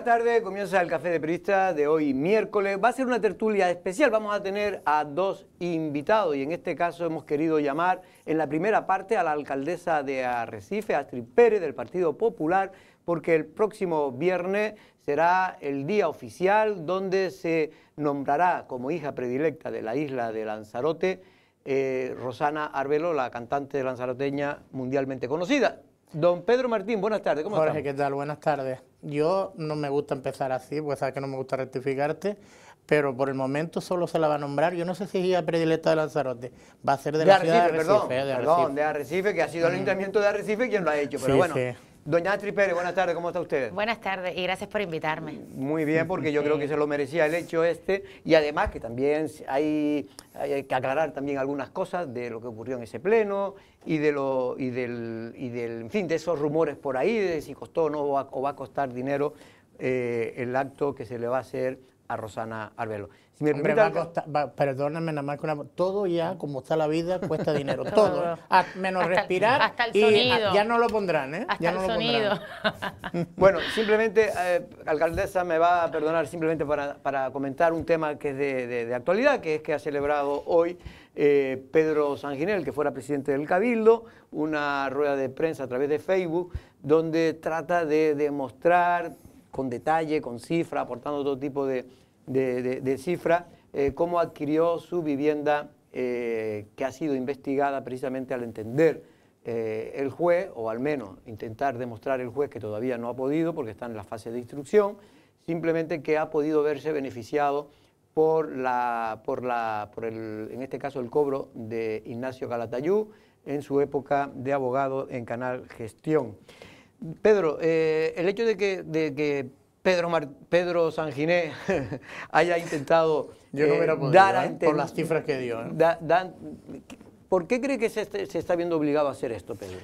buenas tardes. Comienza el Café de Periodista de hoy miércoles. Va a ser una tertulia especial. Vamos a tener a dos invitados y en este caso hemos querido llamar en la primera parte a la alcaldesa de Arrecife, Astrid Pérez, del Partido Popular, porque el próximo viernes será el día oficial donde se nombrará como hija predilecta de la isla de Lanzarote eh, Rosana Arbelo, la cantante lanzaroteña mundialmente conocida. Don Pedro Martín, buenas tardes. ¿Cómo Jorge, ¿qué tal? Buenas tardes. Yo no me gusta empezar así, pues sabes que no me gusta rectificarte, pero por el momento solo se la va a nombrar. Yo no sé si es predilecta de Lanzarote, va a ser de, la Arrecife, de Perdón, de, Arrecife. que ha sido el mm. ayuntamiento de Arrecife quien lo ha hecho, pero bueno. Doña Astrid buenas tardes, ¿cómo está usted? Buenas tardes y gracias por invitarme. Muy bien, porque yo creo que se lo merecía el hecho este y además que también hay, hay, que aclarar también algunas cosas de lo que ocurrió en ese pleno y de, lo, y del, del, fin, de esos rumores por ahí de si costó o no va, o va a costar dinero eh, el acto que se le va a hacer a Rosana Arbelo. perdóname nada más Todo ya, como está la vida, cuesta dinero. todo. Ah, menos respirar. y ya no lo pondrán, ¿eh? bueno, simplemente, eh, alcaldesa, me va a perdonar simplemente para, comentar un tema que es de actualidad, que es que ha celebrado hoy eh, Pedro Sanginel, que fuera presidente del Cabildo, una rueda de prensa a través de Facebook, donde trata de demostrar con detalle, con cifra, aportando todo tipo de, eh, cómo adquirió su vivienda eh, que ha sido investigada precisamente al entender el juez, o al menos intentar demostrar el juez que todavía no ha podido porque está en la fase de instrucción, simplemente que ha podido verse beneficiado por, la, por, la, por el, en este caso el cobro de Ignacio Galatayú en su época de abogado en Canal Gestión. Pedro, eh, el hecho de que, de que Pedro, Pedro Sanginé haya intentado Yo no eh, podido, dar ¿eh? Por las cifras que dio. ¿Por qué cree que se, está viendo obligado a hacer esto, Pedro?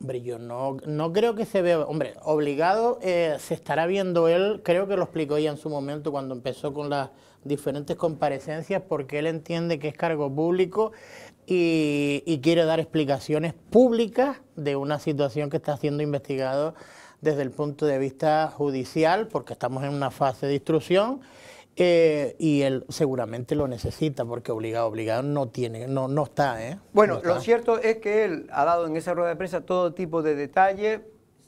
Hombre, yo no, no, creo que se vea, hombre, obligado se estará viendo él, creo que lo explicó ya en su momento cuando empezó con la diferentes comparecencias porque él entiende que es cargo público y, quiere dar explicaciones públicas de una situación que está siendo investigada desde el punto de vista judicial, porque estamos en una fase de instrucción. Eh, y él seguramente lo necesita porque obligado, obligado no tiene, no, no está. ¿eh? Bueno, lo cierto es que él ha dado en esa rueda de prensa todo tipo de detalle,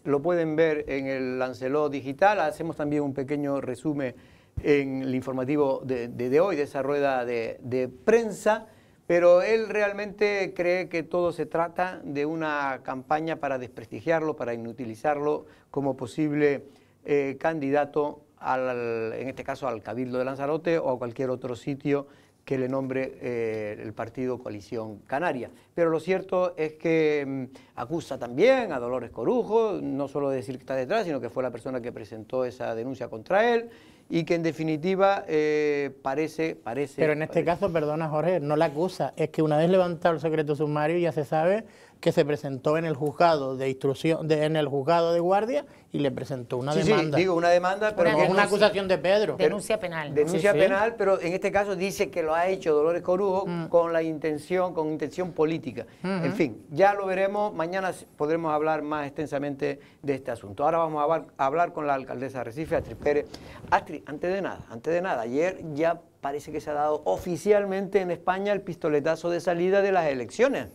lo pueden ver en el Lancelot Digital, hacemos también un pequeño resumen en el informativo de, hoy, de esa rueda de, prensa, pero él realmente cree que todo se trata de una campaña para desprestigiarlo, para inutilizarlo como posible eh, candidato, al, en este caso al Cabildo de Lanzarote o a cualquier otro sitio que le nombre eh, el partido Coalición Canaria. Pero lo cierto es que mm, acusa también a Dolores Corujo, no solo de decir que está detrás, sino que fue la persona que presentó esa denuncia contra él y que en definitiva eh, parece, parece... Pero en este caso, perdona Jorge, no la acusa, es que una vez levantado el secreto sumario ya se sabe que se presentó en el juzgado de instrucción, en el juzgado de guardia y le presentó una demanda. Sí, digo una demanda, pero una, una acusación de Pedro. Denuncia penal. Denuncia penal, pero en este caso dice que lo ha hecho Dolores Corujo mm. con la intención, con intención política. Mm-hmm. En fin, ya lo veremos. Mañana podremos hablar más extensamente de este asunto. Ahora vamos a hablar con la alcaldesa Recife, Astrid Pérez. Astrid, antes de nada, antes de nada, ayer ya parece que se ha dado oficialmente en España el pistoletazo de salida de las elecciones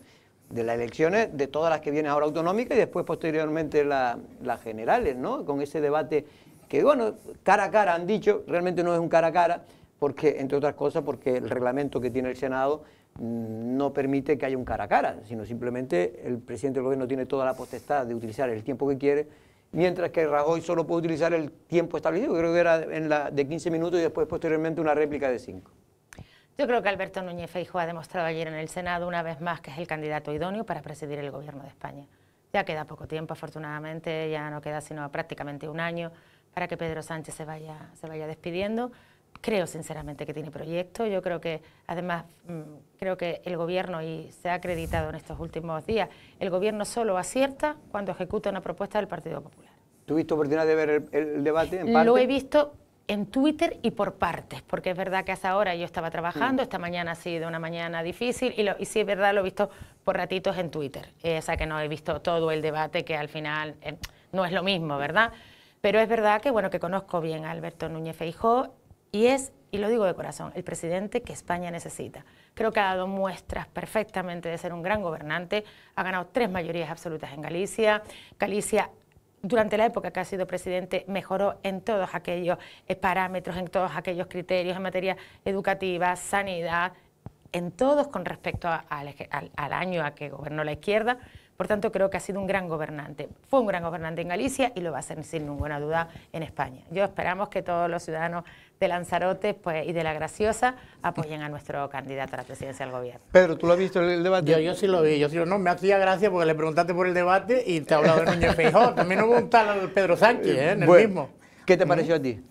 de las elecciones, de todas las que vienen ahora autonómicas y después posteriormente las generales, ¿no? Con ese debate que, bueno, cara a cara han dicho, realmente no es un cara a cara, porque, entre otras cosas, porque el reglamento que tiene el Senado no permite que haya un cara a cara, sino simplemente el presidente del gobierno tiene toda la potestad de utilizar el tiempo que quiere, mientras que Rajoy solo puede utilizar el tiempo establecido, creo que era en la de 15 minutos y después posteriormente una réplica de 5. Yo creo que Alberto Núñez Feijóo ha demostrado ayer en el Senado una vez más que es el candidato idóneo para presidir el Gobierno de España. Ya queda poco tiempo, afortunadamente, ya no queda sino prácticamente un año para que Pedro Sánchez se vaya, se vaya despidiendo. Creo sinceramente que tiene proyecto, yo creo que además mm, creo que el gobierno, y se ha acreditado en estos últimos días, el gobierno solo acierta cuando ejecuta una propuesta del Partido Popular. ¿Tuviste oportunidad de ver el, debate en parte? Lo he visto en Twitter y por partes, porque es verdad que hasta ahora yo estaba mm. trabajando, esta mañana ha sido una mañana difícil y, sí es verdad, lo he visto por ratitos en Twitter, eh, o sea que no he visto todo el debate que al final eh, no es lo mismo, ¿verdad? Pero es verdad que, bueno, que conozco bien a Alberto Núñez Feijó y es, y lo digo de corazón, el presidente que España necesita. Creo que ha dado muestras perfectamente de ser un gran gobernante, ha ganado tres mayorías absolutas en Galicia, Galicia durante la época que ha sido presidente mejoró en todos aquellos parámetros, en todos aquellos criterios en materia educativa, sanidad, en todos con respecto al, al, año a que gobernó la izquierda. Por tanto, creo que ha sido un gran gobernante. Fue un gran gobernante en Galicia y lo va a ser sin ninguna duda en España. Yo esperamos que todos los ciudadanos de Lanzarote pues, y de La Graciosa apoyen a nuestro candidato a la presidencia del gobierno. Pedro, ¿tú lo has visto el, el debate? Yo, sí lo vi, yo sí lo no, me hacía gracia porque le preguntaste por el debate y te ha hablado de Núñez Feijó, también hubo un tal Pedro Sánchez ¿eh? en el mismo. ¿Qué te pareció a ti?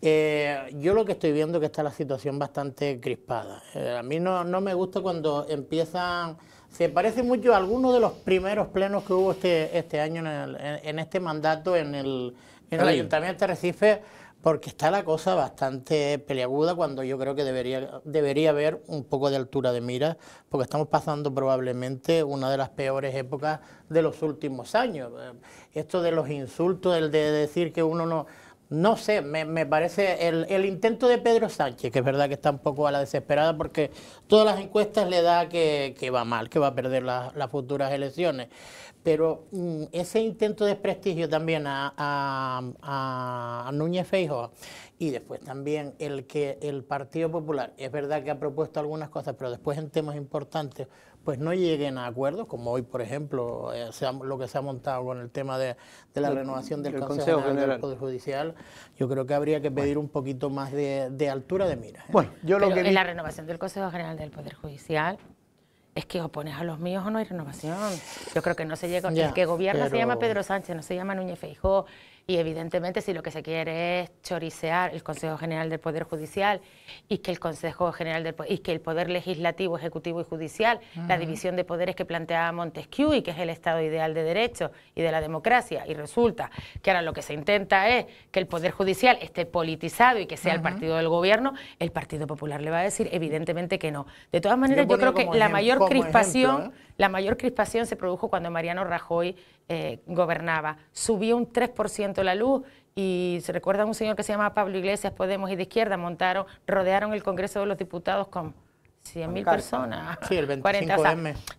Eh, yo lo que estoy viendo es que está la situación bastante crispada. Eh, a mí no, no me gusta cuando empiezan se parece mucho a algunos de los primeros plenos que hubo este, este año en, este mandato en el, en el Ayuntamiento de Recife porque está la cosa bastante peleaguda cuando yo creo que debería, debería haber un poco de altura de mira, porque estamos pasando probablemente una de las peores épocas de los últimos años. Eh, esto de los insultos, el de decir que uno no... No sé, me, parece el, intento de Pedro Sánchez, que es verdad que está un poco a la desesperada porque todas las encuestas le da que, va mal, que va a perder las futuras elecciones. Pero mm, ese intento de prestigio también a, Núñez Feijoa, y después también el que el Partido Popular, es verdad que ha propuesto algunas cosas, pero después en temas importantes pues no lleguen a acuerdos, como hoy, por ejemplo, eh, lo que se ha montado con el tema de, ¿eh? la renovación del Consejo, General, del Poder Judicial, yo creo que habría que pedir un poquito más de, altura de mira. Bueno, yo lo que... En la renovación del Consejo General del Poder Judicial es que opones a los míos o no hay renovación. Yo creo que no se llega, el que gobierna se llama Pedro Sánchez, no se llama Núñez Feijóo, y evidentemente si lo que se quiere es choricear el Consejo General del Poder Judicial y que el Consejo General del y que el Poder Legislativo, Ejecutivo y Judicial, la división de poderes que planteaba Montesquieu y que es el Estado ideal de derecho y de la democracia, y resulta que ahora lo que se intenta es que el Poder Judicial esté politizado y que sea el partido del gobierno, el Partido Popular le va a decir evidentemente que no. De todas maneras, yo, creo que la mayor crispación, ¿eh? la mayor crispación se produjo cuando Mariano Rajoy eh, gobernaba. Subió un 3% la luz y se recuerda un señor que se llamaba Pablo Iglesias, Podemos y de izquierda, montaron, rodearon el Congreso de los Diputados con 100.000 mil personas. Sí, el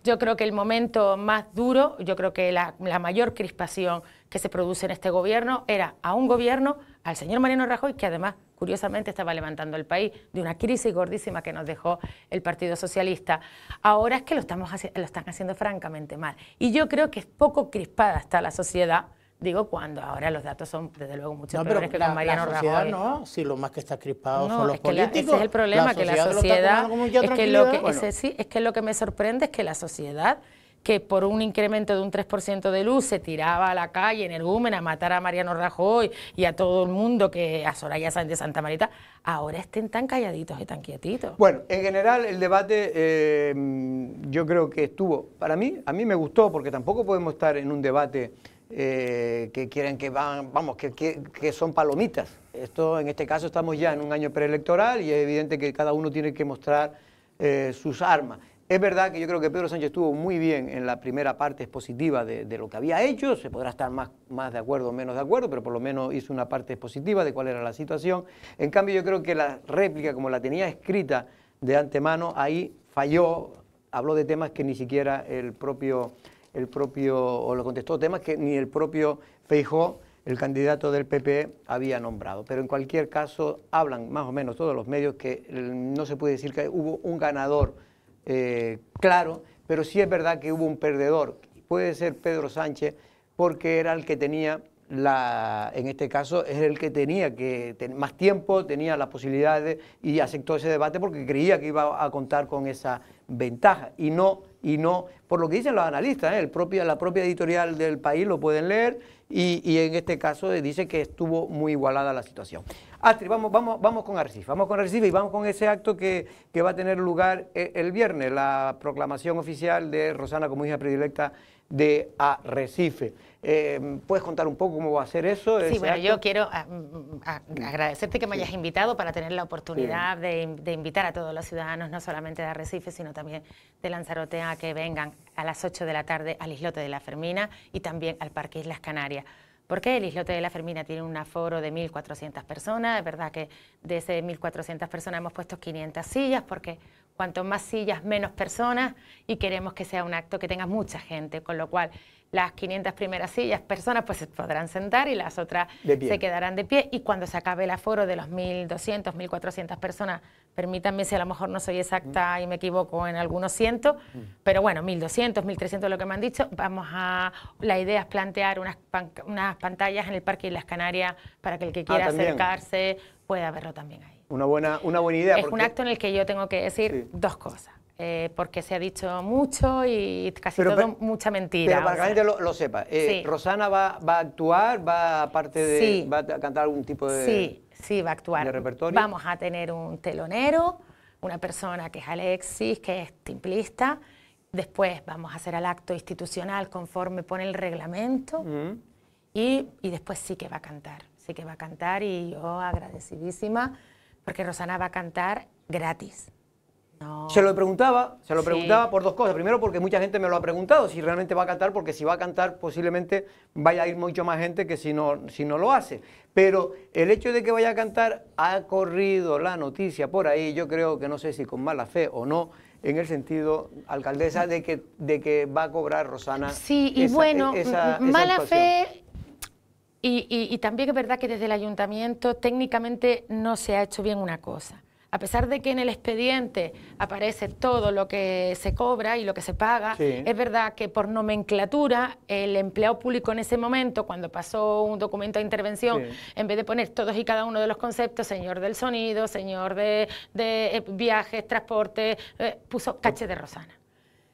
yo creo que el momento más duro, yo creo que la mayor crispación que se produce en este gobierno era a un gobierno al señor Mariano Rajoy, que además curiosamente estaba levantando el país de una crisis gordísima que nos dejó el Partido Socialista, ahora es que lo, estamos, lo están haciendo francamente mal. Y yo creo que es poco crispada está la sociedad, digo cuando ahora los datos son desde luego mucho peores que con Mariano la sociedad Rajoy. No, si lo más que está crispado son los es que políticos. ese es el problema, que la sociedad... es, que lo que, sí, es que lo que me sorprende es que la sociedad que por un incremento de un 3% de luz se tiraba a la calle en el Gúmen a matar a Mariano Rajoy y a todo el mundo que a Soraya de Santa Marita, ahora estén tan calladitos y tan quietitos. Bueno, en general el debate eh, yo creo que estuvo, para mí, a mí me gustó porque tampoco podemos estar en un debate eh, que quieren que van, vamos, que, son palomitas. Esto, en este caso, estamos ya en un año preelectoral y es evidente que cada uno tiene que mostrar eh, sus armas. Es verdad que yo creo que Pedro Sánchez estuvo muy bien en la primera parte expositiva de, lo que había hecho, se podrá estar más, más de acuerdo o menos de acuerdo, pero por lo menos hizo una parte expositiva de cuál era la situación. En cambio, yo creo que la réplica, como la tenía escrita de antemano, ahí falló, habló de temas que ni siquiera el propio, el propio o lo contestó temas que ni el propio Feijó, el candidato del PP, había nombrado. Pero en cualquier caso, hablan más o menos todos los medios que eh, no se puede decir que hubo un ganador eh, claro, pero sí es verdad que hubo un perdedor, puede ser Pedro Sánchez, porque era el que tenía la, en este caso, es el que tenía que más tiempo, tenía las posibilidades y aceptó ese debate porque creía que iba a contar con esa ventaja y no y no por lo que dicen los analistas, ¿eh? la propia editorial del país lo pueden leer y en este caso dice que estuvo muy igualada la situación. Astrid, vamos, vamos, vamos con Arrecife, vamos con Arrecife y vamos con ese acto que, va a tener lugar e, el, viernes, la proclamación oficial de Rosana como hija predilecta de Arrecife. Eh, ¿Puedes contar un poco cómo va a ser eso? Sí, bueno, yo quiero ah, mm, mm, mm, agradecerte que me hayas invitado para tener la oportunidad de, invitar a todos los ciudadanos, no solamente de Arrecife, sino también de Lanzarote, a que vengan a las 8 de la tarde al islote de la Fermina y también al Parque Islas Canarias porque el islote de la Fermina tiene un aforo de 1.400 personas? Es verdad que de ese 1.400 personas hemos puesto 500 sillas porque cuanto más sillas, menos personas y queremos que sea un acto que tenga mucha gente, con lo cual las 500 primeras sillas, personas, pues se podrán sentar y las otras se quedarán de pie. Y cuando se acabe el aforo de los 1.200, 1.400 personas permítanme si a lo mejor no soy exacta mm. y me equivoco en algunos cientos, mm. pero bueno, 1.200, 1.300 lo que me han dicho. Vamos a, la idea es plantear unas, unas pantallas en el Parque de las Canarias para que el que ah, quiera acercarse pueda verlo también ahí. Una buena, una buena idea. Es un acto en el que yo tengo que decir dos cosas. Eh, porque se ha dicho mucho y casi todo mucha mentira. para que la gente lo, sepa, eh, ¿Rosana va, a actuar? ¿Va parte de, va a cantar algún tipo de...? Sí, Sí, va a actuar. Vamos a tener un telonero, una persona que es Alexis, que es timplista. Después vamos a hacer el acto institucional conforme pone el reglamento. Mm. y, y, después sí que va a cantar. Sí que va a cantar y yo agradecidísima porque Rosana va a cantar gratis. Se lo preguntaba, se lo preguntaba por dos cosas. Primero, porque mucha gente me lo ha preguntado si realmente va a cantar, porque si va a cantar, posiblemente vaya a ir mucho más gente que si no, lo hace. Pero el hecho de que vaya a cantar ha corrido la noticia por ahí, yo creo que no sé si con mala fe o no, en el sentido, alcaldesa, de que, va a cobrar Rosana. Sí, y bueno, eh, mala fe. y también es verdad que desde el ayuntamiento técnicamente no se ha hecho bien una cosa a pesar de que en el expediente aparece todo lo que se cobra y lo que se paga, es verdad que por nomenclatura el empleado público en ese momento, cuando pasó un documento de intervención, en vez de poner todos y cada uno de los conceptos, señor del sonido, señor de, eh, viajes, transporte, eh, puso cache de Rosana.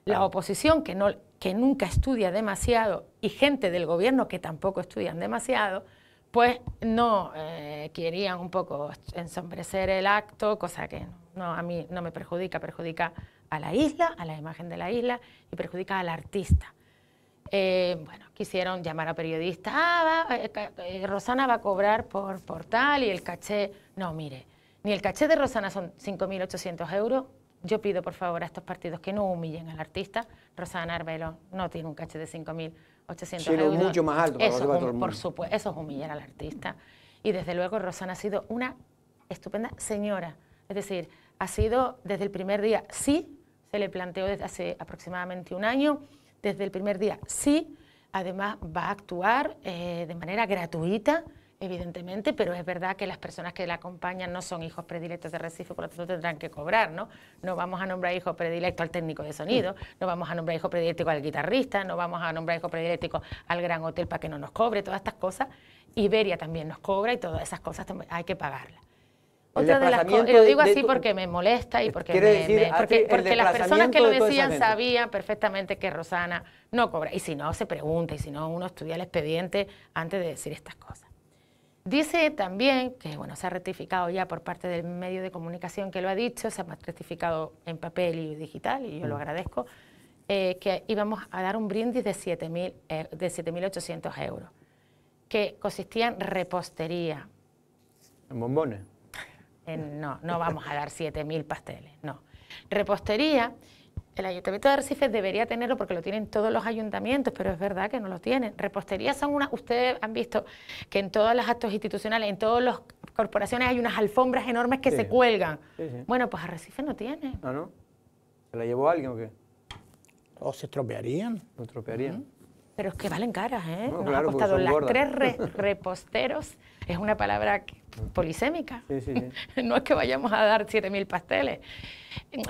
La ah. oposición, que, no, que nunca estudia demasiado, y gente del gobierno que tampoco estudian demasiado, pues no eh, querían un poco ensombrecer el acto, cosa que no, a mí no me perjudica, perjudica a la isla, a la imagen de la isla y perjudica al artista. Eh, bueno, quisieron llamar a periodistas, ah, eh, Rosana va a cobrar por, portal tal y el caché, no, mire, ni el caché de Rosana son 5.800 euros, yo pido por favor a estos partidos que no humillen al artista, Rosana Arbelo no tiene un caché de 5.000 800 mucho más alto. eso, Por supuesto, eso es humillar al artista. Y desde luego Rosana ha sido una estupenda señora. Es decir, ha sido desde el primer día, sí, se le planteó desde hace aproximadamente un año, desde el primer día, sí, además va a actuar eh, de manera gratuita evidentemente, pero es verdad que las personas que la acompañan no son hijos predilectos de Recife, por lo tanto tendrán que cobrar, ¿no? No vamos a nombrar hijo predilecto al técnico de sonido, no vamos a nombrar hijo predilecto al guitarrista, no vamos a nombrar hijo predilecto al gran hotel para que no nos cobre, todas estas cosas. Iberia también nos cobra y todas esas cosas hay que pagarlas. Otra lo digo así porque me molesta y eh, ah, porque, las personas que lo decían sabían perfectamente que Rosana no cobra. Y si no, se pregunta, y si no, uno estudia el expediente antes de decir estas cosas. Dice también, que bueno, se ha rectificado ya por parte del medio de comunicación que lo ha dicho, se ha rectificado en papel y digital, y yo lo mm. agradezco, eh, que íbamos a dar un brindis de 7.800 eh, euros, que consistía en repostería. ¿En bombones? no, no vamos a dar 7.000 pasteles, no. Repostería el Ayuntamiento de Arrecife debería tenerlo porque lo tienen todos los ayuntamientos, pero es verdad que no lo tienen. Reposterías son unas... ustedes han visto que en todos los actos institucionales, en todas las corporaciones hay unas alfombras enormes que se cuelgan. Bueno, pues Arrecife no tiene. ¿Ah, no. ¿Se la llevó alguien o qué? O se estropearían. Se estropearían. Pero es que valen caras, ¿eh? ha costado las tres reposteros, es una palabra mm. polisémica. Sí, sí, sí. no es que vayamos a dar 7.000 pasteles.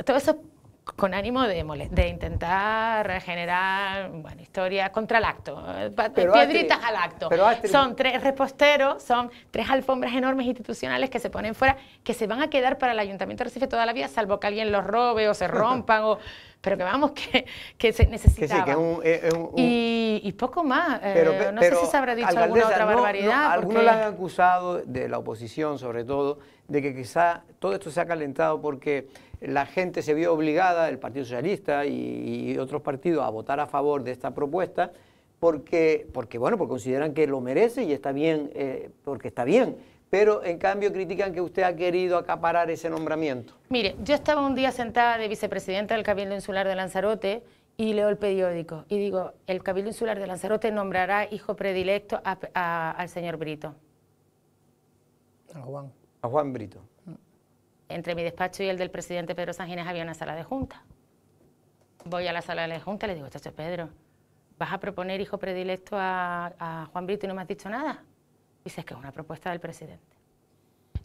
Todo eso con ánimo de, de intentar generar bueno, historia contra el acto, eh, piedritas al acto. son tres reposteros, son tres alfombras enormes institucionales que se ponen fuera, que se van a quedar para el Ayuntamiento de Recife toda la vida, salvo que alguien los robe o se rompan, o, pero que vamos, que, se necesitaba. sí, es un, Y, poco más, eh, pero, no sé si se habrá dicho alguna otra barbaridad. algunos porque... han acusado, de la oposición sobre todo, de que quizá todo esto se ha calentado porque la gente se vio obligada, el Partido Socialista y, otros partidos, a votar a favor de esta propuesta porque, porque, bueno, porque consideran que lo merece y está bien, eh, porque está bien. Pero en cambio critican que usted ha querido acaparar ese nombramiento. Mire, yo estaba un día sentada de vicepresidenta del Cabildo Insular de Lanzarote y leo el periódico y digo, el Cabildo Insular de Lanzarote nombrará hijo predilecto al señor Brito. A Juan. A Juan Brito. Entre mi despacho y el del presidente Pedro Sánchez había una sala de junta. Voy a la sala de junta y le digo, chacho Pedro, ¿vas a proponer hijo predilecto a, Juan Brito y no me has dicho nada? Dices es que es una propuesta del presidente.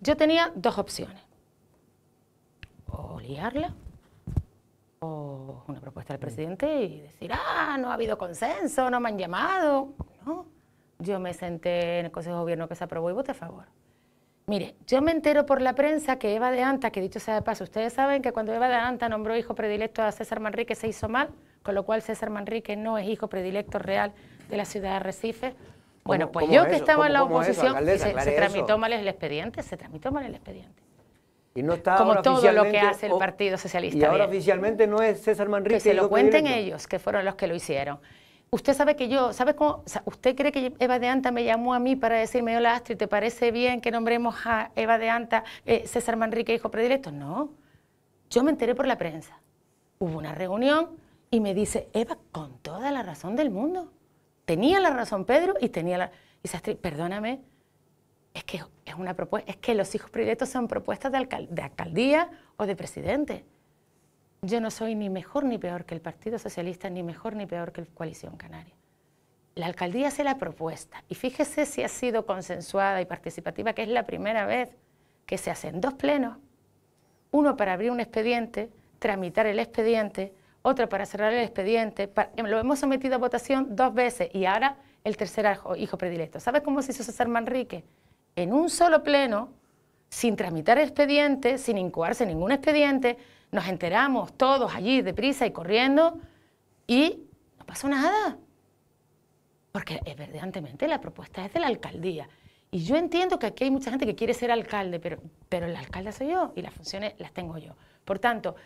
Yo tenía dos opciones. O liarla, o una propuesta del mm. presidente y decir, ah, no ha habido consenso, no me han llamado. No, yo me senté en el Consejo de Gobierno que se aprobó y voté a favor. Mire, yo me entero por la prensa que Eva de Anta, que dicho sea de paso, ustedes saben que cuando Eva de Anta nombró hijo predilecto a César Manrique se hizo mal, con lo cual César Manrique no es hijo predilecto real de la ciudad de Recife. Bueno, pues yo que estaba en la oposición, se, tramitó mal el expediente, se tramitó mal el expediente. Y no está Como todo lo que hace el Partido Socialista. Y ahora oficialmente no es César Manrique. Que se lo cuenten ellos, que fueron los que lo hicieron. Usted sabe que yo, ¿sabe cómo? ¿Usted cree que Eva de Anta me llamó a mí para decirme, hola Astrid, ¿te parece bien que nombremos a Eva de Anta eh, César Manrique hijo predilecto? No, yo me enteré por la prensa. Hubo una reunión y me dice, Eva, con toda la razón del mundo. Tenía la razón Pedro y tenía la... Y Astrid, perdóname, es que es una propuesta, es que los hijos predilectos son propuestas de alcaldía o de presidente. Yo no soy ni mejor ni peor que el Partido Socialista, ni mejor ni peor que la Coalición Canaria. La alcaldía hace la propuesta y fíjese si ha sido consensuada y participativa, que es la primera vez que se hacen dos plenos, uno para abrir un expediente, tramitar el expediente, otro para cerrar el expediente. lo hemos sometido a votación dos veces y ahora el tercer hijo predilecto. ¿Sabes cómo se hizo César Manrique? En un solo pleno, sin tramitar expediente, sin incoarse ningún expediente, nos enteramos todos allí deprisa y corriendo y no pasó nada. Porque evidentemente la propuesta es de la alcaldía. Y yo entiendo que aquí hay mucha gente que quiere ser alcalde, pero, pero el alcalde soy yo y las funciones las tengo yo. Por tanto,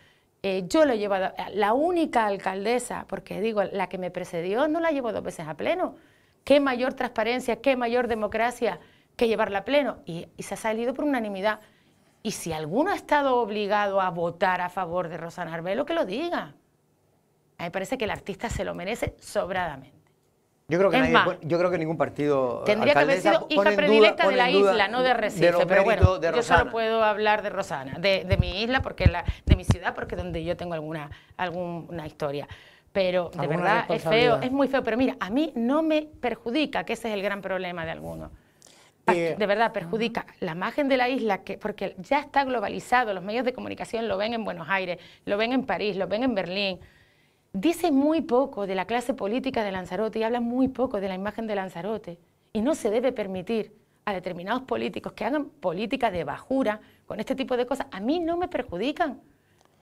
eh, yo lo he llevado, eh, la única alcaldesa, porque digo, la que me precedió no la llevo dos veces a pleno. Qué mayor transparencia, qué mayor democracia que llevarla a pleno. Y, y se ha salido por unanimidad. Y si alguno ha estado obligado a votar a favor de Rosana Arbelo, que lo diga. A mí me parece que el artista se lo merece sobradamente. Yo creo que, ningún partido. Eh, tendría que haber sido hija predilecta de la isla, no de Recife. pero bueno, yo solo puedo hablar de Rosana, de, mi isla, porque la, de mi ciudad, porque donde yo tengo alguna, alguna historia. Pero de verdad es feo, es muy feo. Pero mira, a mí no me perjudica, que ese es el gran problema de alguno. Eh, de verdad perjudica la imagen de la isla, que, porque ya está globalizado, los medios de comunicación lo ven en Buenos Aires, lo ven en París, lo ven en Berlín. Dice muy poco de la clase política de Lanzarote y habla muy poco de la imagen de Lanzarote. Y no se debe permitir a determinados políticos que hagan política de bajura con este tipo de cosas. A mí no me perjudican.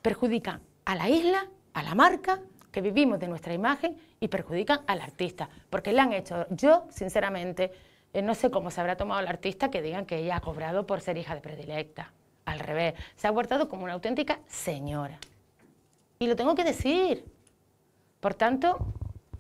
Perjudican a la isla, a la marca, que vivimos de nuestra imagen y perjudican al artista, porque le han hecho, yo sinceramente, eh, no sé cómo se habrá tomado la artista que digan que ella ha cobrado por ser hija de predilecta. Al revés, se ha guardado como una auténtica señora. Y lo tengo que decir. Por tanto,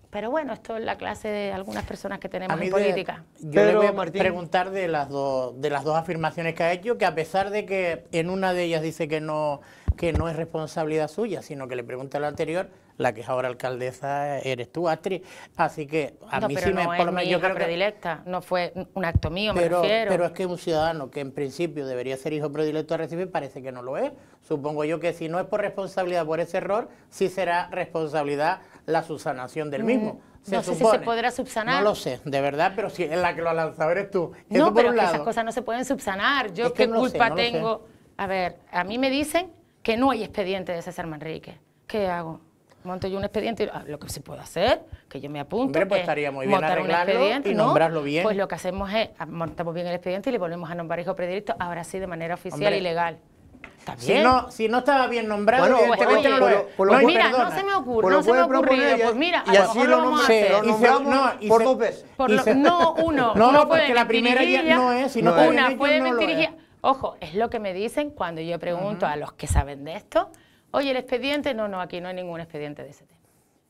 pero bueno, esto es la clase de algunas personas que tenemos en política. yo le voy a preguntar de las, de las dos afirmaciones que ha hecho, que a pesar de que en una de ellas dice que no que no es responsabilidad suya, sino que le a la anterior, la que es ahora alcaldesa eres tú, Astrid. Así que a mí sí me... Es mi yo predilecta, no fue un acto mío, pero, me refiero. Pero es que un ciudadano que en principio debería ser hijo predilecto a recibir parece que no lo es. Supongo yo que si no es por responsabilidad por ese error, sí será responsabilidad la subsanación del mm, mismo. no sé si se podrá subsanar. No lo sé, de verdad, pero si es la que lo ha lanzado eres tú. no, por pero un lado. esas cosas no se pueden subsanar. Yo qué culpa tengo. A ver, a mí me dicen que no hay expediente de César Manrique. ¿Qué hago? Monto yo un expediente, ah, lo que se puede hacer, que yo me apunto. Hombre, pues estaría muy bien arreglarlo y nombrarlo bien. Pues lo que hacemos es, ah, montamos bien el expediente y le volvemos a nombrar hijo predilecto, ahora sí de manera oficial y legal. Si no, estaba bien nombrado, bueno, evidentemente no lo, por lo, Mira, no se me ocurre, no se me ocurrió. Pues mira, y así lo, vamos a hacer. por dos veces. no, uno. No, no porque la primera ya no es. Sino una puede y Ojo, es lo que me dicen cuando yo pregunto a los que saben de esto, oye, el expediente, no, no, aquí no hay ningún expediente de ese tema.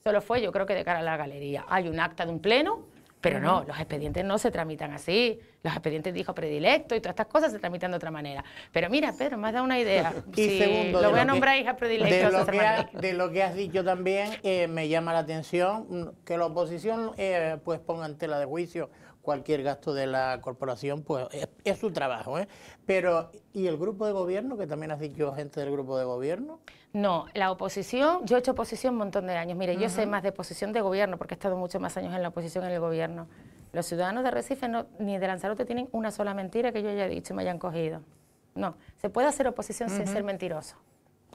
Solo fue, yo creo que de cara a la galería. Hay un acta de un pleno, pero no, los expedientes no se tramitan así. Los expedientes dijo predilecto y todas estas cosas se tramitan de otra manera. Pero mira, Pedro, me has dado una idea. lo voy a nombrar hija predilecto. De lo, que has dicho también, eh, me llama la atención que la oposición eh, pues ponga en tela de juicio cualquier gasto de la corporación, pues es, su trabajo. ¿eh? Pero, ¿y el grupo de gobierno, que también has dicho gente del grupo de gobierno? No, la oposición, yo he hecho oposición un montón de años. Mire, yo sé más de oposición de gobierno, porque he estado muchos más años en la oposición en el gobierno. Los ciudadanos de Recife no, ni de Lanzarote tienen una sola mentira que yo haya dicho y me hayan cogido. No, se puede hacer oposición sin ser mentiroso.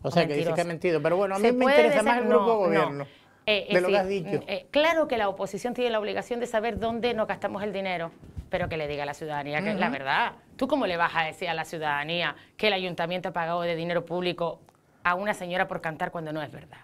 O, sea, que dice que ha mentido, pero bueno, a mí me interesa más el grupo de gobierno. Eh, eh, mm, eh, claro que la oposición tiene la obligación de saber dónde no gastamos el dinero, pero que le diga a la ciudadanía que es la verdad. ¿Tú cómo le vas a decir a la ciudadanía que el ayuntamiento ha pagado de dinero público a una señora por cantar cuando no es verdad?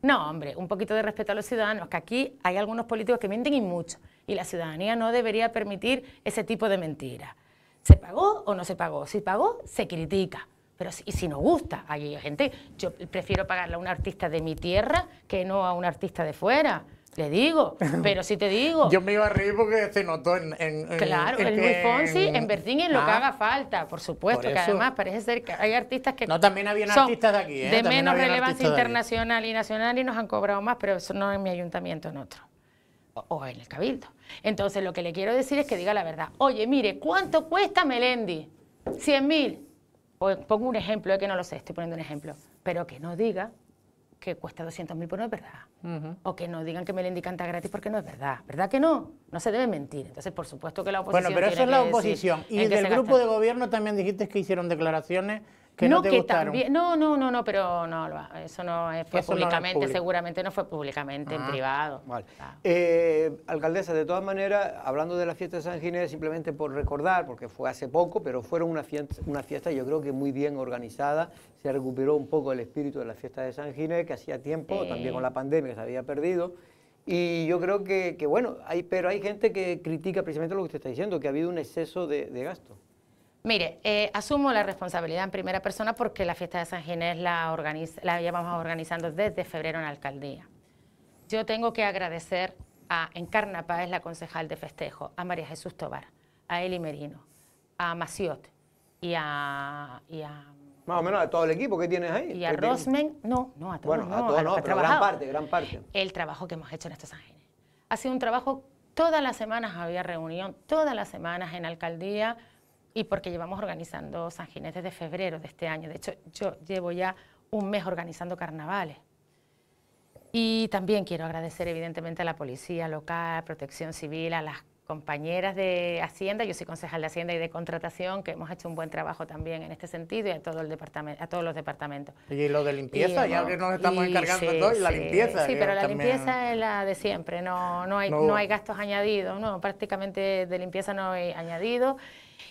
No, hombre, un poquito de respeto a los ciudadanos, que aquí hay algunos políticos que mienten y mucho, y la ciudadanía no debería permitir ese tipo de mentiras. ¿Se pagó o no se pagó? Si pagó, se critica. Pero y si nos gusta, hay gente, yo prefiero pagarle a un artista de mi tierra que no a un artista de fuera. Le digo, pero si te digo. Yo me iba a reír porque se notó en. en, claro, en, el Luis Fonsi, en Bertín, en lo que ah. haga falta, por supuesto, que además parece ser que hay artistas que. No, también habían artistas de aquí, ¿eh? De menos relevancia internacional y nacional y nos han cobrado más, pero eso no en mi ayuntamiento, en otro o en el cabildo. Entonces, lo que le quiero decir es que diga la verdad. Oye, mire, ¿cuánto cuesta Melendi? 100 mil pongo un ejemplo, es que no lo sé, estoy poniendo un ejemplo, pero que no diga que cuesta 200 mil, pues no es verdad. O que no digan que me indican canta gratis porque no es verdad. ¿Verdad que no? No se debe mentir. Entonces, por supuesto que la oposición. Bueno, pero eso es la oposición. Y del grupo de gobierno también dijiste que hicieron declaraciones no, no que no, no, no, no, pero no, eso no fue públicamente, seguramente no fue públicamente, en ah, privado. Eh, alcaldesa, de todas maneras, hablando de la fiesta de San Ginés, simplemente por recordar, porque fue hace poco, pero fueron una fiesta, una fiesta yo creo que muy bien organizada, se recuperó un poco el espíritu de la fiesta de San Ginés, que hacía tiempo, también con la pandemia que se había perdido. Y yo creo que, bueno, hay, pero hay gente que critica precisamente lo que usted está diciendo, que ha habido un exceso de gasto. Mire, eh, asumo la responsabilidad en primera persona porque la fiesta de San Ginés la, llevamos organizando desde febrero en la alcaldía. Yo tengo que agradecer a Encarna Páez, la concejal de festejo, a María Jesús Tobar, a Eli Merino, a Maciot y a, y a más o menos a todo el equipo que tienes ahí. Y a Rosmen, no, no, a todos. Bueno, a todos a gran parte, gran parte. El trabajo que hemos hecho en este San Ginés. Ha sido un trabajo, todas las semanas había reunión, todas las semanas en alcaldía, y porque llevamos organizando San Ginés desde febrero de este año. De hecho, yo llevo ya un mes organizando carnavales. Y también quiero agradecer evidentemente a la policía local, protección civil, a las compañeras de Hacienda, yo soy concejal de Hacienda y de Contratación, que hemos hecho un buen trabajo también en este sentido y a todo el departamento, a todos los departamentos. Y lo de limpieza, ya que nos estamos encargando todos la limpieza. Sí, pero la limpieza es la de siempre, no, no, hay, no. hay gastos añadidos, no, prácticamente de limpieza no hay añadido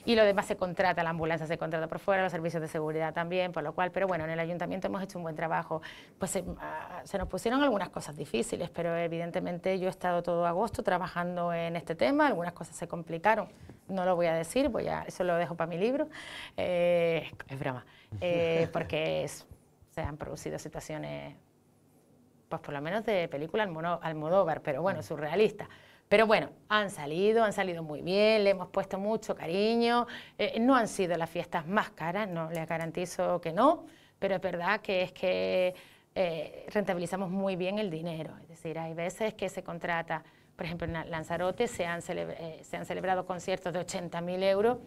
y lo demás se contrata, la ambulancia se contrata por fuera, los servicios de seguridad también, por lo cual, pero bueno, en el ayuntamiento hemos hecho un buen trabajo. Pues ah, se, nos pusieron algunas cosas difíciles, pero evidentemente yo he estado todo agosto trabajando en este tema, algunas cosas se complicaron, no lo voy a decir, voy a, eso lo dejo para mi libro, eh, es broma, eh, porque se han producido situaciones, pues por lo menos de película al Almodóvar, pero bueno, surrealista. Pero bueno, han salido, han salido muy bien, le hemos puesto mucho cariño. Eh, no han sido las fiestas más caras, no le garantizo que no, pero es verdad que es que eh, rentabilizamos muy bien el dinero. Es decir, hay veces que se contrata, por ejemplo, en Lanzarote se han, eh, se han celebrado conciertos de 80.000 euros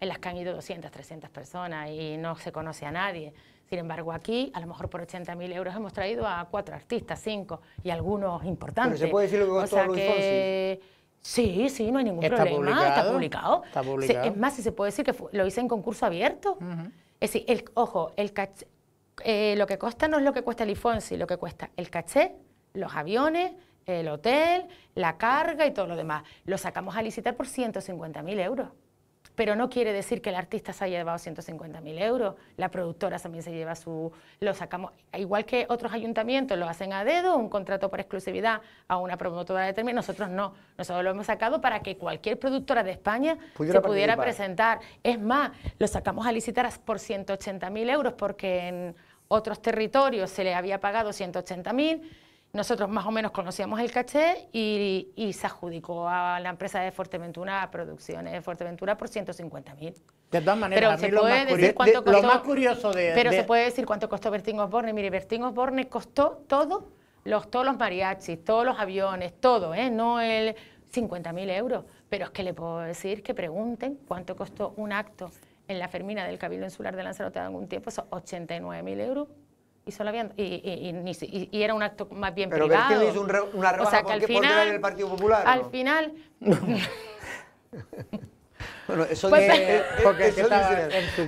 en las que han ido 200, 300 personas y no se conoce a nadie. Sin embargo, aquí, a lo mejor por 80.000 euros, hemos traído a cuatro artistas, cinco, y algunos importantes. Pero se puede decir lo que cuesta o Sí, sí, no hay ningún problema. Está publicado. Está publicado. es más, si se puede decir que lo hice en concurso abierto. Es decir, el, ojo, el caché, eh, lo que cuesta no es lo que cuesta el Ifonsi, lo que cuesta el caché, los aviones, el hotel, la carga y todo lo demás. Lo sacamos a licitar por 150.000 euros pero no quiere decir que el artista se haya llevado 150.000 euros, la productora también se lleva su, lo sacamos, igual que otros ayuntamientos lo hacen a dedo, un contrato por exclusividad a una promotora determinada, nosotros no, nosotros lo hemos sacado para que cualquier productora de España se pudiera presentar, es más, lo sacamos a licitar por 180.000 euros porque en otros territorios se le había pagado 180.000 nosotros más o menos conocíamos el caché y, se adjudicó a la empresa de Fuerteventura, a Producciones de Fuerteventura, por 150 mil. De todas maneras, pero a más decir curioso de... Pero se puede decir cuánto costó Bertín Osborne. Mire, Bertín Osborne costó todo, los, todos los mariachis, todos los aviones, todo, ¿eh? No el 50 mil euros. Pero es que le puedo decir que pregunten cuánto costó un acto en la Fermina del Cabildo Insular de Lanzarote de algún tiempo, son 89 mil euros y solo Y, y, y, y, era un acto más bien Pero privado. Pero hizo un re, una rebaja o sea, que al por, final, del Partido Popular. Al final... eso pues, dice, eh, porque en su pues casa.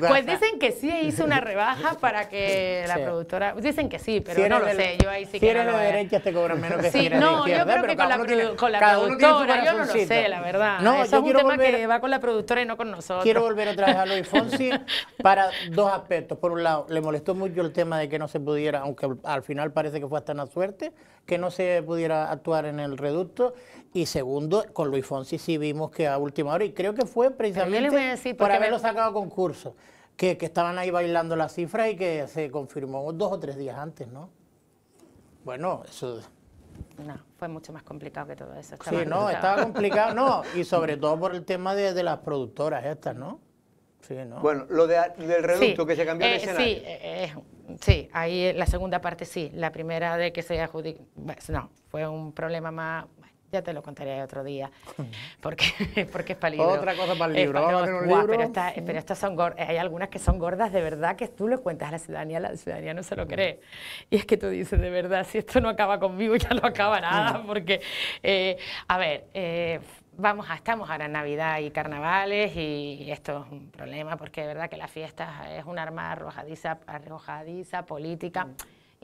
Pues dicen que sí hizo una rebaja para que la productora. Dicen que sí, pero no lo sé. Yo ahí sí si que. eres no te cobran menos que sí, no, yo creo que con la, con la productora, yo no lo sé, la verdad. No, Eso es un tema que va con la productora y no con nosotros. Quiero volver otra vez a Luis Fonsi para dos aspectos. Por un lado, le molestó mucho el tema de que no se pudiera, aunque al final parece que fue hasta una suerte, que no se pudiera actuar en el reducto. Y segundo, con Luis Fonsi sí vimos que a última hora, y creo que fue precisamente por haberlo sacado a concurso, que, estaban ahí bailando las cifras y que se confirmó dos o tres días antes, ¿no? Bueno, eso... No, fue mucho más complicado que todo eso. sí, no, estaba complicado, no, y sobre todo por el tema de, las productoras estas, ¿no? Sí, ¿no? Bueno, lo del reducto que se cambió de eh, escenario. Sí, eh, eh, sí, ahí la segunda parte sí, la primera de que se adjudicó, no, fue un problema más ya te lo contaré otro día, porque, porque es para Otra cosa para libro. Pero, estas son hay algunas que son gordas de verdad que tú le cuentas a la ciudadanía, la ciudadanía no se lo cree. Y es que tú dices, de verdad, si esto no acaba conmigo, ya no acaba nada, mm. porque, eh, a ver, eh, vamos estamos ahora en Navidad y carnavales y esto es un problema porque de verdad que la fiesta es un arma arrojadiza política mm.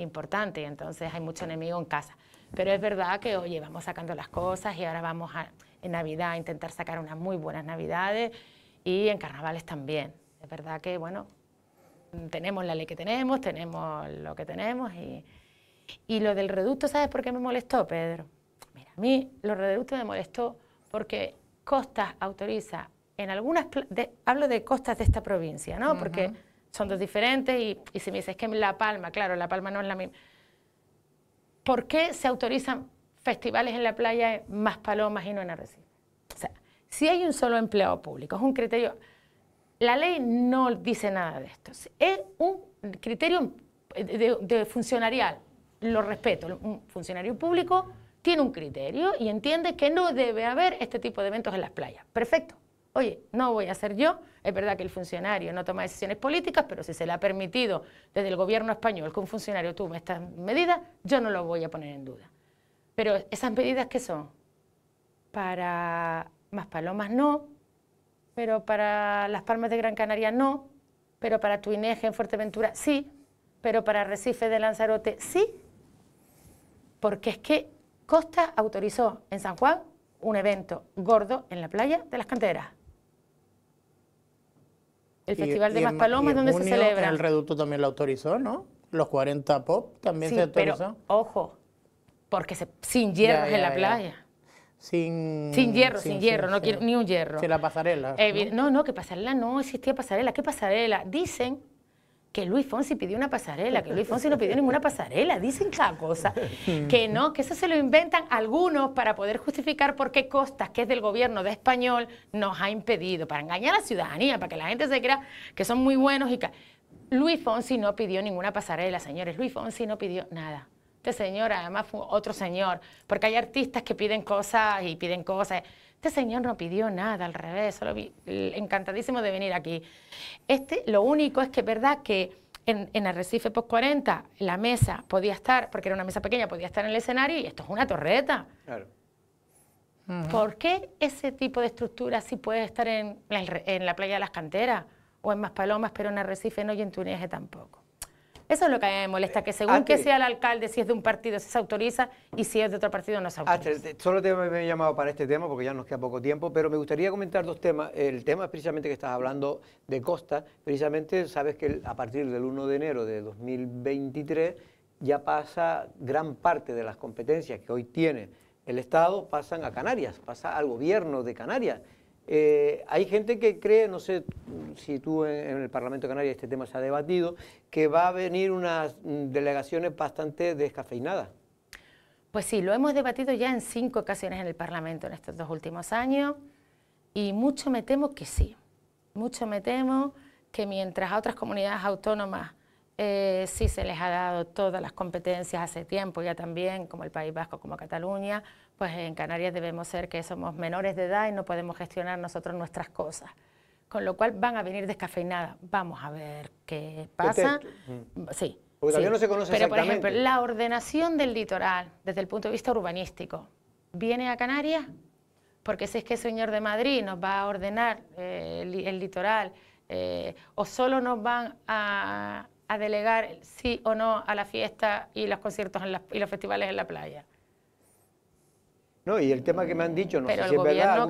importante y entonces hay mucho enemigo en casa. Pero es verdad que, oye, vamos sacando las cosas y ahora vamos a, en Navidad a intentar sacar unas muy buenas Navidades y en carnavales también. Es verdad que, bueno, tenemos la ley que tenemos, tenemos lo que tenemos y, y lo del reducto, ¿sabes por qué me molestó, Pedro? Mira, a mí lo reducto me molestó porque Costas autoriza en algunas, hablo de costas de esta provincia, ¿no? Porque son dos diferentes y, y si me dices que en La Palma, claro, La Palma no es la misma ¿por qué se autorizan festivales en la playa más palomas y no en Arrecife? O sea, si hay un solo empleado público, es un criterio... La ley no dice nada de esto. Es un criterio eh, de funcionarial, lo respeto. Un funcionario público tiene un criterio y entiende que no debe haber este tipo de eventos en las playas. Perfecto oye, no voy a ser yo. Es verdad que el funcionario no toma decisiones políticas, pero si se le ha permitido desde el gobierno español que un funcionario tome estas medidas, yo no lo voy a poner en duda. Pero esas medidas que son para más palomas no, pero para las Palmas de Gran Canaria no, pero para Tuineje en Fuerteventura sí, pero para Recife de Lanzarote sí, porque es que Costa autorizó en San Juan un evento gordo en la playa de las canteras. El Festival de más palomas donde se celebra? El Reducto también lo autorizó, ¿no? Los 40 Pop también se autorizó. Pero, ojo, porque se, sin hierro en la playa. Sin, sin hierro, sin, hierro, no quiero ni un hierro. Sin la pasarela. ¿no? no, no, que pasarela no, existía pasarela. ¿Qué pasarela? Dicen que Luis Fonsi pidió una pasarela, que Luis Fonsi no pidió ninguna pasarela, dicen cada cosa, que no, que eso se lo inventan algunos para poder justificar por qué Costas, que es del gobierno de español, nos ha impedido, para engañar a la ciudadanía, para que la gente se crea que son muy buenos y que... Luis Fonsi no pidió ninguna pasarela, señores, Luis Fonsi no pidió nada. Este señor además fue otro señor, porque hay artistas que piden cosas y piden cosas. Este señor no pidió nada, al revés, solo encantadísimo de venir aquí. Este, lo único es que es verdad que en, Arrecife Post 40 la mesa podía estar, porque era una mesa pequeña, podía estar en el escenario y esto es una torreta. Claro. Mm. ¿Por qué ese tipo de estructura sí puede estar en, la playa de las canteras o en Maspalomas, pero en Arrecife no y en Tuneje tampoco? Eso es lo que a mí me molesta, eh, que según que sea el alcalde, si es de un partido se autoriza y si es de otro partido no se ah, autoriza. solo te he llamado para este tema porque ya nos queda poco tiempo, pero me gustaría comentar dos temas. El tema es precisamente que estás hablando de Costa, precisamente sabes que a partir del 1 de enero de 2023 ya pasa gran parte de las competencias que hoy tiene el Estado, pasan a Canarias, pasa al gobierno de Canarias. Eh, hay gente que cree, no sé si tú en, el Parlamento de este tema se ha debatido, que va a venir unas delegaciones bastante descafeinadas. Pues sí, lo hemos debatido ya en cinco ocasiones en el Parlamento en estos dos últimos años y mucho me temo que sí. Mucho me temo que mientras a otras comunidades autónomas eh, sí se les ha dado todas las competencias hace tiempo, ya también, como el País Vasco, como Cataluña, pues en Canarias debemos ser que somos menores de edad y no podemos gestionar nosotros nuestras cosas. Con lo cual van a venir descafeinadas. Vamos a ver qué este, pasa. Mm. Sí. Porque sí. no se conoce Pero, por ejemplo, la ordenación del litoral desde el punto de vista urbanístico, ¿viene a Canarias? Porque si es que el señor de Madrid nos va a ordenar eh, el, litoral eh, o solo nos van a, delegar sí o no a la fiesta y los conciertos y los festivales en la playa. No, y el tema que me han dicho, no sé si es verdad,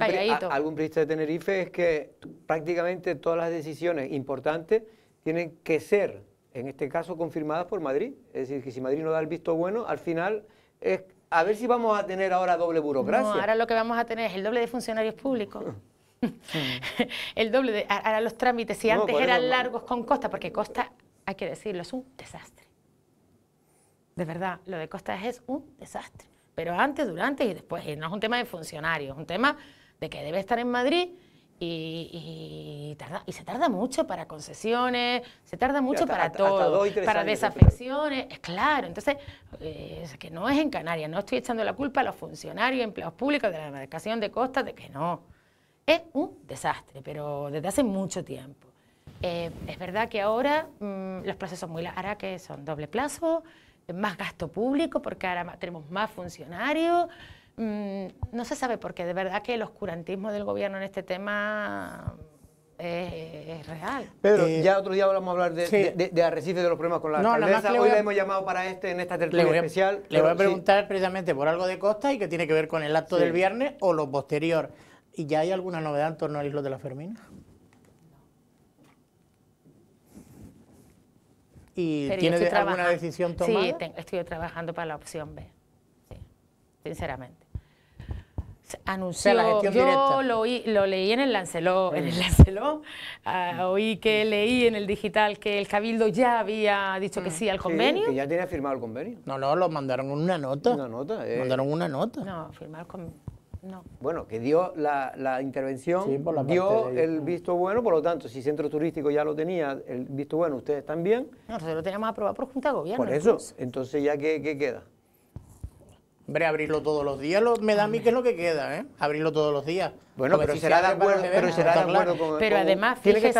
algún, periodista de Tenerife, es que prácticamente todas las decisiones importantes tienen que ser, en este caso, confirmadas por Madrid. Es decir, que si Madrid no da el visto bueno, al final es a ver si vamos a tener ahora doble burocracia. No, ahora lo que vamos a tener es el doble de funcionarios públicos. el doble de ahora los trámites, si antes eran largos con Costa, porque Costa, hay que decirlo, es un desastre. De verdad, lo de Costa es un desastre pero antes, durante y después. Y no es un tema de funcionarios, es un tema de que debe estar en Madrid y, y se tarda mucho para concesiones, se tarda mucho para todo, para desafecciones, es claro. Entonces, eh, que no es en Canarias, no estoy echando la culpa a los funcionarios, empleados públicos de la Administración de Costas de que no. Es un desastre, pero desde hace mucho tiempo. Eh, es verdad que ahora mm, los procesos muy largos, ahora que son doble plazo, más gasto público porque ahora tenemos más funcionarios. Mm, no se sabe porque de verdad que el oscurantismo del gobierno en este tema eh, es, real. Pedro, eh, ya otro día vamos a hablar de, de, Arrecife, de los problemas con la no, alcaldesa. Hoy hemos llamado para este, en esta tertulia especial. Le voy a preguntar precisamente por algo de Costa y que tiene que ver con el acto del viernes o lo posterior. ¿Y ya hay alguna novedad en torno al hilo de la Fermina? ¿Y tiene alguna decisión tomada? Sí, estoy trabajando para la opción B, sinceramente. Anunció, yo lo, lo, leí en el Lancelot, en el ah, oí que leí en el digital que el Cabildo ya había dicho que mm. sí al convenio. que ya tenía firmado el convenio. No, no, lo mandaron una nota. Una nota, eh. Mandaron una nota. No, firmar el convenio. No. Bueno, que dio la, intervención, dio el visto bueno, por lo tanto, si Centro Turístico ya lo tenía, el visto bueno, ustedes también. No, nosotros lo teníamos aprobado por Junta de Gobierno. Por eso, entonces, ya, ¿qué, queda? Hombre, abrirlo todos los días me da a mí que es lo que queda, ¿eh? Abrirlo todos los días. Bueno, pero, será, de acuerdo, pero será Pero además, fíjese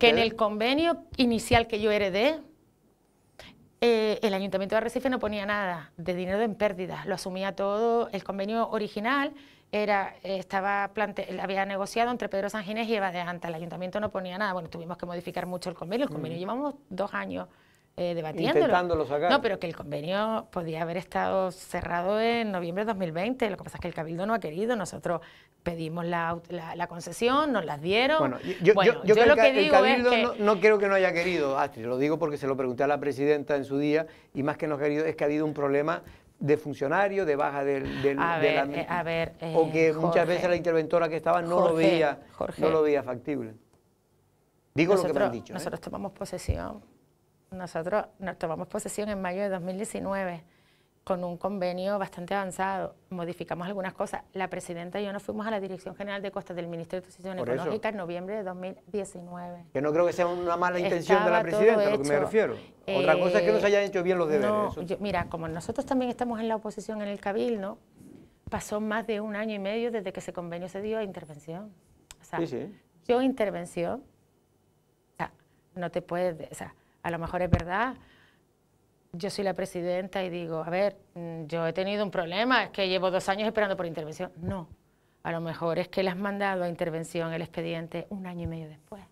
que en el convenio inicial que yo heredé, eh, el Ayuntamiento de Arrecife no ponía nada de dinero en pérdidas, lo asumía todo. El convenio original era, eh, estaba plante había negociado entre Pedro Sanginés y Eva de Anta. El Ayuntamiento no ponía nada. Bueno, tuvimos que modificar mucho el convenio. El convenio mm. llevamos dos años eh, debatiendo No, pero que el convenio podía haber estado cerrado en noviembre de 2020. Lo que pasa es que el Cabildo no ha querido. Nosotros pedimos la, la, concesión, nos las dieron. Bueno, yo, creo que, el Cabildo no, no, creo que no haya querido, Astrid. Lo digo porque se lo pregunté a la presidenta en su día y más que no ha querido es que ha habido un problema de funcionario, de baja del, del de la... Eh, a ver, o eh, que muchas veces la interventora que estaba no lo veía, no lo veía factible. Digo lo que me han dicho. Nosotros tomamos posesión nosotros nos tomamos posesión en mayo de 2019 con un convenio bastante avanzado, modificamos algunas cosas. La presidenta y yo nos fuimos a la Dirección General de Costas del Ministerio de Transición Económica en noviembre de 2019. Que no creo que sea una mala intención de la presidenta, a lo que me refiero. Otra cosa es que no se eh, hayan hecho bien los deberes. mira, como nosotros también estamos en la oposición en el Cabildo, pasó más de un año y medio desde que ese convenio se dio a intervención. O sea, yo intervención, o sea, no te puedes... O a lo mejor es verdad. Yo soy la presidenta y digo, a ver, mm, yo he tenido un problema, es que llevo dos años esperando por intervención. No, a lo mejor es que le has mandado a intervención el expediente un año y medio después.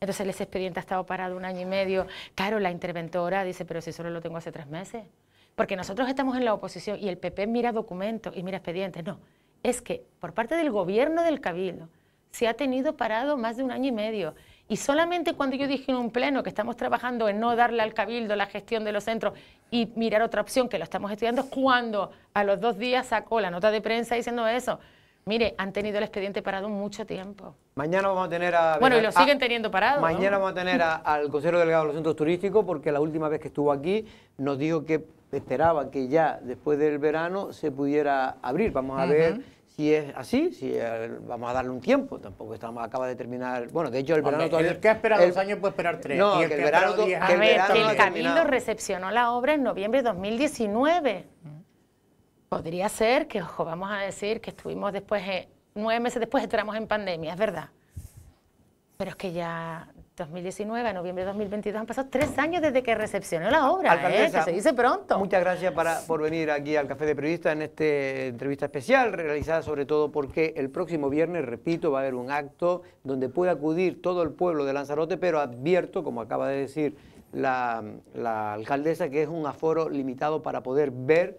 Entonces ese expediente ha estado parado un año y medio. Claro, la interventora dice, pero si solo lo tengo hace tres meses. Porque nosotros estamos en la oposición y el PP mira documentos y mira expedientes. No, es que por parte del gobierno del Cabildo se ha tenido parado más de un año y medio. Y solamente cuando yo dije en un pleno que estamos trabajando en no darle al cabildo la gestión de los centros y mirar otra opción que lo estamos estudiando, cuando a los dos días sacó la nota de prensa diciendo eso. Mire, han tenido el expediente parado mucho tiempo. Mañana vamos a tener a... Bueno, y lo siguen teniendo ah, parado. Mañana vamos a tener al Consejo delegado de los centros turísticos porque la última vez que estuvo aquí nos dijo que esperaba que ya después del verano se pudiera abrir. Vamos a ver si es así, si eh, vamos a darle un tiempo, tampoco estamos acaba de terminar. Bueno, de hecho el verano todavía. El ha esperado dos años puede esperar tres. No, el que, verano, que recepcionó la obra en noviembre de 2019. Podría ser que, ojo, vamos a decir que estuvimos después, eh, nueve meses después entramos en pandemia, es verdad. Pero es que ya 2019 noviembre de 2022 han pasado tres años desde que recepcionó la obra, ¿eh? Alcaldesa, se dice pronto. Muchas gracias por venir aquí al Café de Periodistas en esta entrevista especial, realizada sobre todo porque el próximo viernes, repito, va a haber un acto donde puede acudir todo el pueblo de Lanzarote, pero advierto, como acaba de decir la, la alcaldesa, que es un aforo limitado para poder ver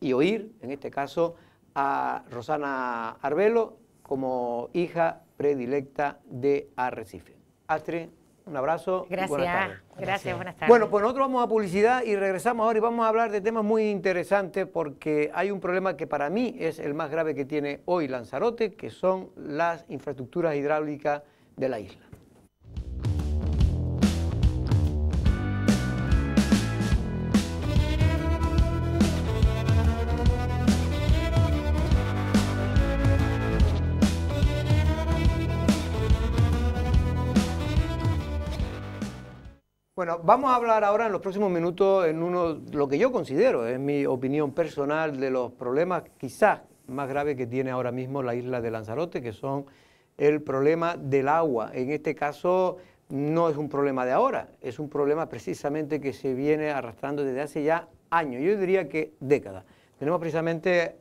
y oír, en este caso, a Rosana Arbelo como hija predilecta de Arrecife. Astrid, un abrazo. Gracias. buenas tardes. Gracias, buenas tardes. Bueno, pues nosotros vamos a publicidad y regresamos ahora y vamos a hablar de temas muy interesantes porque hay un problema que para mí es el más grave que tiene hoy Lanzarote, que son las infraestructuras hidráulicas de la isla. Bueno, vamos a hablar ahora en los próximos minutos en uno, lo que yo considero, es mi opinión personal, de los problemas quizás más graves que tiene ahora mismo la isla de Lanzarote, que son el problema del agua. En este caso no es un problema de ahora, es un problema precisamente que se viene arrastrando desde hace ya años, yo diría que décadas. Tenemos precisamente,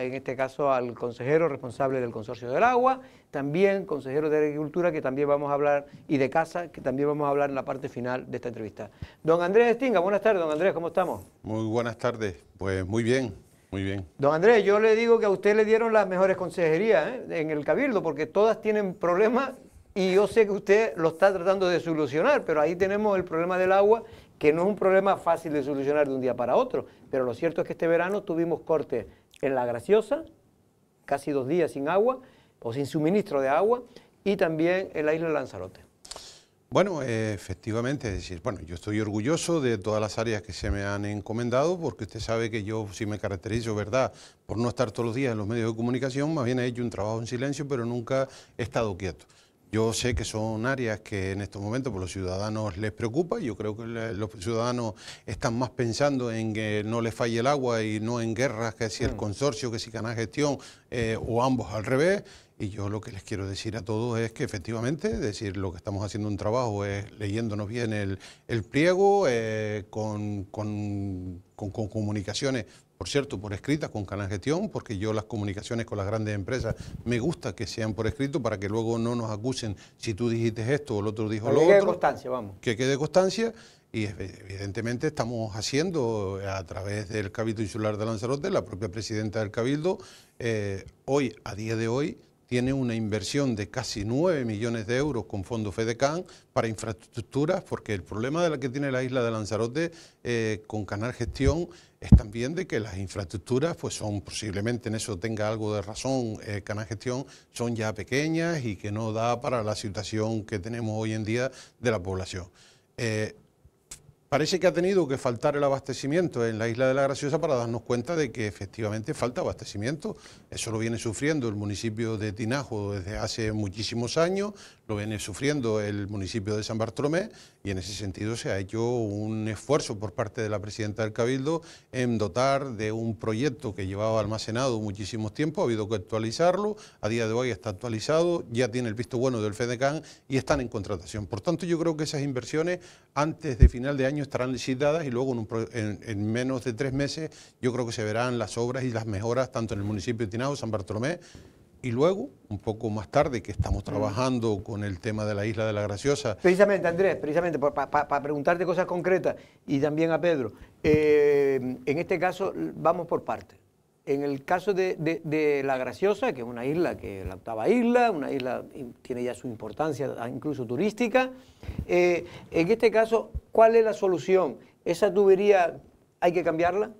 en este caso, al consejero responsable del Consorcio del Agua, también consejero de Agricultura, que también vamos a hablar, y de Casa, que también vamos a hablar en la parte final de esta entrevista. Don Andrés Estinga, buenas tardes, don Andrés, ¿cómo estamos? Muy buenas tardes, pues muy bien, muy bien. Don Andrés, yo le digo que a usted le dieron las mejores consejerías ¿eh? en el Cabildo, porque todas tienen problemas y yo sé que usted lo está tratando de solucionar, pero ahí tenemos el problema del agua que no es un problema fácil de solucionar de un día para otro, pero lo cierto es que este verano tuvimos cortes en La Graciosa, casi dos días sin agua o sin suministro de agua, y también en la isla de Lanzarote. Bueno, eh, efectivamente, es decir, bueno, yo estoy orgulloso de todas las áreas que se me han encomendado, porque usted sabe que yo, si me caracterizo, ¿verdad?, por no estar todos los días en los medios de comunicación, más bien he hecho un trabajo en silencio, pero nunca he estado quieto. Yo sé que son áreas que en estos momentos por los ciudadanos les preocupa. Yo creo que los ciudadanos están más pensando en que no les falle el agua y no en guerras, que si el mm. consorcio, que si Canal Gestión eh, o ambos al revés. Y yo lo que les quiero decir a todos es que efectivamente, decir, lo que estamos haciendo un trabajo es leyéndonos bien el, pliego, eh, con, con comunicaciones por cierto, por escrita con Canal Gestión, porque yo las comunicaciones con las grandes empresas me gusta que sean por escrito para que luego no nos acusen si tú dijiste esto o el otro dijo lo otro. Que quede constancia, vamos. Que quede constancia y evidentemente estamos haciendo eh, a través del Cabildo Insular de Lanzarote, la propia presidenta del Cabildo, eh, hoy, a día de hoy, tiene una inversión de casi 9 millones de euros con fondos FEDECAN para infraestructuras, porque el problema de la que tiene la isla de Lanzarote eh, con Canal Gestión es también de que las infraestructuras, pues son posiblemente en eso tenga algo de razón eh, Canal Gestión, son ya pequeñas y que no da para la situación que tenemos hoy en día de la población. Eh, Parece que ha tenido que faltar el abastecimiento en la isla de la Graciosa para darnos cuenta de que efectivamente falta abastecimiento. Eso lo viene sufriendo el municipio de Tinajo desde hace muchísimos años, lo viene sufriendo el municipio de San Bartolomé y en ese sentido se ha hecho un esfuerzo por parte de la presidenta del Cabildo en dotar de un proyecto que llevaba almacenado muchísimos tiempos, ha habido que actualizarlo, a día de hoy está actualizado, ya tiene el visto bueno del FEDECAN y están en contratación. Por tanto, yo creo que esas inversiones antes de final de año estarán licitadas y luego en, menos de tres meses yo creo que se verán las obras y las mejoras tanto en el municipio de Tinao, San Bartolomé, y luego, un poco más tarde, que estamos trabajando con el tema de la isla de la Graciosa. Precisamente, Andrés, precisamente, para preguntarte cosas concretas y también a Pedro, eh, en este caso vamos por partes. En el caso de, La Graciosa, que es una isla, que es la octava isla, una isla tiene ya su importancia incluso turística, eh, en este caso, ¿cuál es la solución? ¿Esa tubería hay que cambiarla?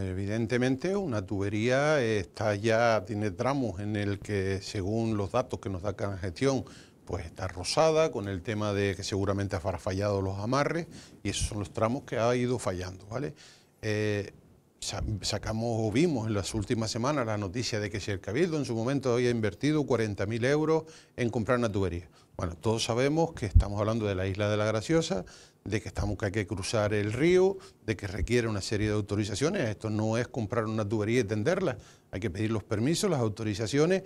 evidentemente una tubería está ya, tiene tramos en el que según los datos que nos da cada gestión, pues está rosada con el tema de que seguramente habrá fallado los amarres y esos son los tramos que ha ido fallando, ¿vale? Eh, sacamos o vimos en las últimas semanas la noticia de que si el Cabildo en su momento había invertido 40.000 euros en comprar una tubería. Bueno, todos sabemos que estamos hablando de la isla de la Graciosa, de que, estamos, que hay que cruzar el río, de que requiere una serie de autorizaciones. Esto no es comprar una tubería y tenderla, hay que pedir los permisos, las autorizaciones.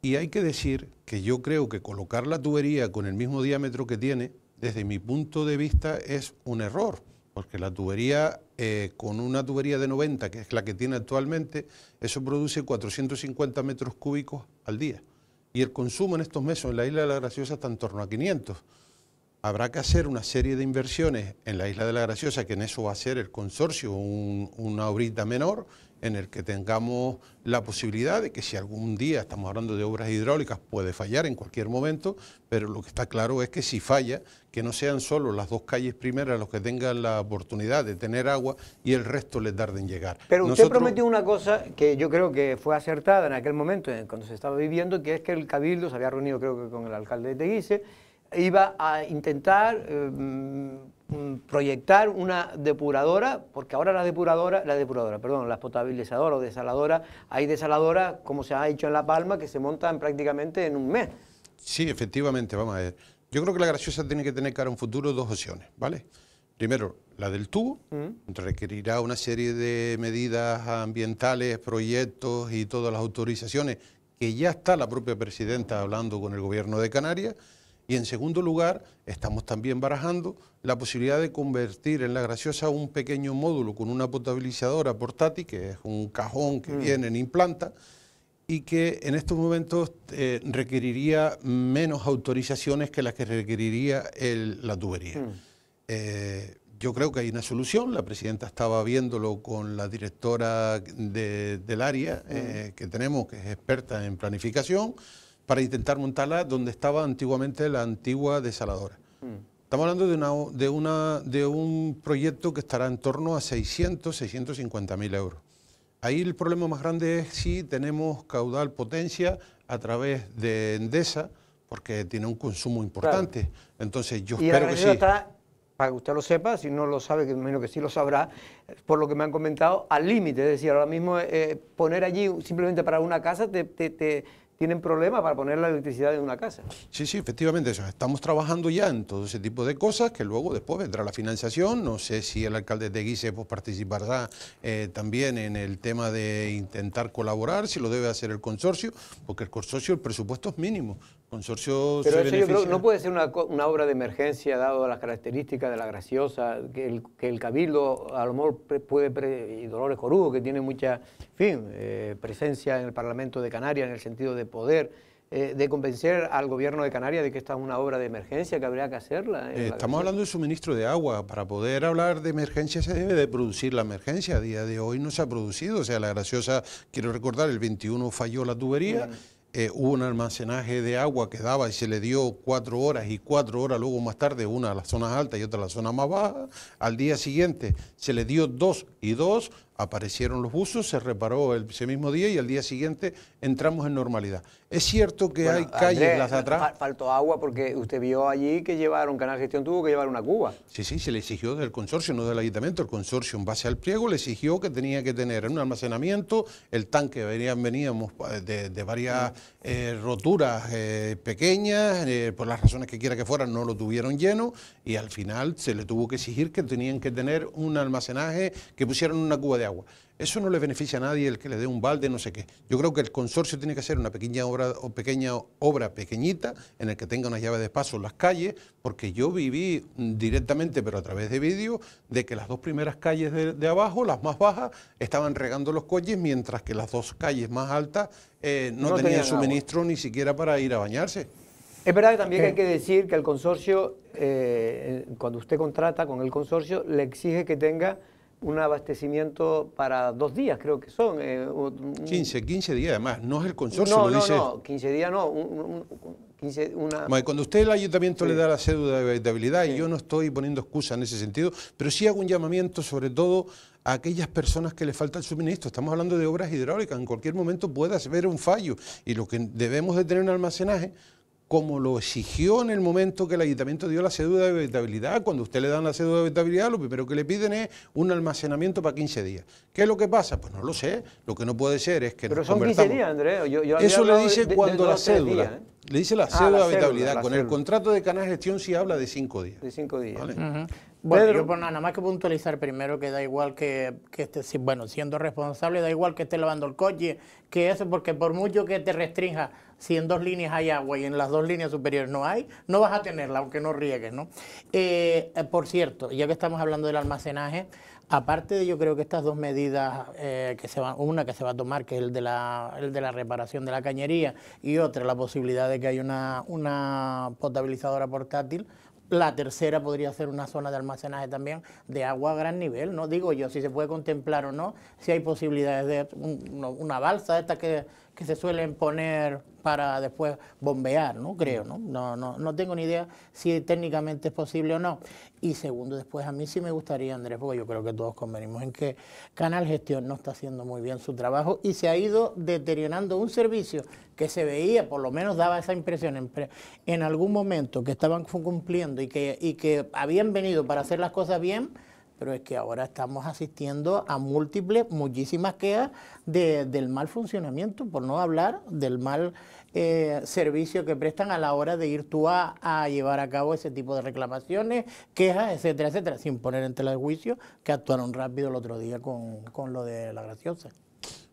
Y hay que decir que yo creo que colocar la tubería con el mismo diámetro que tiene, desde mi punto de vista, es un error porque la tubería, eh, con una tubería de 90, que es la que tiene actualmente, eso produce 450 metros cúbicos al día. Y el consumo en estos meses en la isla de la Graciosa está en torno a 500. Habrá que hacer una serie de inversiones en la isla de la Graciosa, que en eso va a ser el consorcio, una obrita menor, en el que tengamos la posibilidad de que si algún día estamos hablando de obras hidráulicas puede fallar en cualquier momento, pero lo que está claro es que si falla, que no sean solo las dos calles primeras los que tengan la oportunidad de tener agua y el resto les tarde en llegar. Pero usted prometió una cosa que yo creo que fue acertada en aquel momento, cuando se estaba viviendo, que es que el Cabildo se había reunido creo que con el alcalde de Teguise, iba a intentar... Em, Mm, proyectar una depuradora, porque ahora la depuradora, la depuradora, perdón, la potabilizadora o desaladora, hay desaladora como se ha hecho en La Palma que se montan prácticamente en un mes. Sí, efectivamente, vamos a ver. Yo creo que la graciosa tiene que tener cara a un futuro dos opciones, ¿vale? Primero, la del tubo, mm. requerirá una serie de medidas ambientales, proyectos y todas las autorizaciones que ya está la propia presidenta hablando con el gobierno de Canarias y en segundo lugar, estamos también barajando la posibilidad de convertir en la graciosa un pequeño módulo con una potabilizadora portátil, que es un cajón que mm. viene en implanta, y que en estos momentos eh, requeriría menos autorizaciones que las que requeriría la tubería. Mm. Eh, yo creo que hay una solución, la presidenta estaba viéndolo con la directora del área mm. eh, que tenemos, que es experta en planificación para intentar montarla donde estaba antiguamente la antigua desaladora. Mm. Estamos hablando de, una, de, una, de un proyecto que estará en torno a 600, 650 mil euros. Ahí el problema más grande es si tenemos caudal potencia a través de Endesa, porque tiene un consumo importante. Entonces yo espero que sí. Está, para que usted lo sepa, si no lo sabe, que menos que sí lo sabrá, por lo que me han comentado, al límite. Es decir, ahora mismo eh, poner allí simplemente para una casa te tienen problemas para poner la electricidad en una casa. Sí, sí, efectivamente, estamos trabajando ya en todo ese tipo de cosas que luego después vendrá la financiación. No sé si el alcalde de Guise pues, participará eh, también en el tema de intentar colaborar, si lo debe hacer el consorcio, porque el consorcio el presupuesto es mínimo. Consorcio Pero no puede ser una, obra de emergencia, dado las características de la graciosa, que el, que el Cabildo, a lo mejor puede, y Dolores Corujo, que tiene mucha, fin, eh, presencia en el Parlamento de Canarias en el sentido de poder, eh, de convencer al gobierno de Canarias de que esta es una obra de emergencia, que habría que hacerla. Eh, estamos hablando de suministro de agua. Para poder hablar de emergencia se debe de producir la emergencia. A día de hoy no se ha producido. O sea, la graciosa, quiero recordar, el 21 falló la tubería. Eh, hubo un almacenaje de agua que daba y se le dio cuatro horas y cuatro horas luego más tarde, una a las zonas altas y otra a la zona más baja. Al día siguiente se le dio dos y dos, aparecieron los buzos, se reparó el, ese mismo día y al día siguiente entramos en normalidad. Es cierto que hay calles las atrás. Faltó agua porque usted vio allí que llevaron, Canal Gestión tuvo que llevar una cuba. Sí, sí, se le exigió del consorcio, no del ayuntamiento. El consorcio, en base al pliego, le exigió que tenía que tener un almacenamiento, el tanque, venían, veníamos eh, de, varias mm. eh, roturas eh, pequeñas, por las razones que quiera que fueran, no lo tuvieron lleno y al final se le tuvo que exigir que tenían que tener un almacenaje, que pusieran una cuba de agua. Eso no le beneficia a nadie el que le dé un balde, no sé qué. Yo creo que el consorcio tiene que ser una pequeña obra pequeña obra pequeñita en el que tenga una llave de paso en las calles, porque yo viví directamente, pero a través de vídeo, de que las dos primeras calles de, abajo, las más bajas, estaban regando los coches, mientras que las dos calles más altas eh, no, tenían, suministro ni siquiera para ir a bañarse. Es verdad que también hay que decir que el consorcio, eh, cuando usted contrata con el consorcio, le exige que tenga un abastecimiento para dos días, creo que son. 15, eh, 15 mm, días además, no es el consorcio, no, no, dice. No, 15 días no, 15, Cuando usted el ayuntamiento le da la cédula de habilidad, y yo no estoy poniendo excusa en ese sentido, pero sí hago un llamamiento sobre todo a aquellas personas que le falta el suministro. Estamos hablando de obras hidráulicas, en cualquier momento puede haber un fallo y lo que debemos de tener un almacenaje como lo exigió en el momento que el ayuntamiento dio la cédula de habitabilidad. Cuando usted le dan la cédula de habitabilidad, lo primero que le piden es un almacenamiento para 15 días. ¿Qué es lo que pasa? Pues no lo sé. Lo que no puede ser es que... Pero son 15 días, Andrés. Eso le dice cuando la cédula... ¿eh? Le dice la ah, cédula de habitabilidad. Con el contrato de canal de gestión sí habla de 5 días. De 5 días. Bueno, yo pues, nada más que puntualizar primero que da igual que, que esté, bueno, siendo responsable, da igual que esté lavando el coche, que eso, porque por mucho que te restrinja si en dos líneas hay agua y en las dos líneas superiores no hay, no vas a tenerla, aunque no riegues, ¿no? Eh, por cierto, ya que estamos hablando del almacenaje, aparte de yo creo que estas dos medidas, eh, que se van, una que se va a tomar, que es el de, la, de la reparación de la cañería, y otra, la posibilidad de que haya una, una potabilizadora portátil, la tercera podría ser una zona de almacenaje también de agua a gran nivel, ¿no? Digo yo, si se puede contemplar o no, si hay posibilidades de una balsa, esta que que se suelen poner para después bombear, ¿no? Creo, ¿no? No, no, tengo ni idea si técnicamente es posible o no. Y segundo, después a mí sí me gustaría, Andrés, porque yo creo que todos convenimos en que Canal Gestión no está haciendo muy bien su trabajo y se ha ido deteriorando un servicio que se veía, por lo menos daba esa impresión en, en algún momento que estaban cumpliendo y que, y que habían venido para hacer las cosas bien pero es que ahora estamos asistiendo a múltiples, muchísimas quejas del mal funcionamiento, por no hablar del mal eh, servicio que prestan a la hora de ir tú a, llevar a cabo ese tipo de reclamaciones, quejas, etcétera, etcétera, sin poner en tela de juicio que actuaron rápido el otro día con, lo de la graciosa.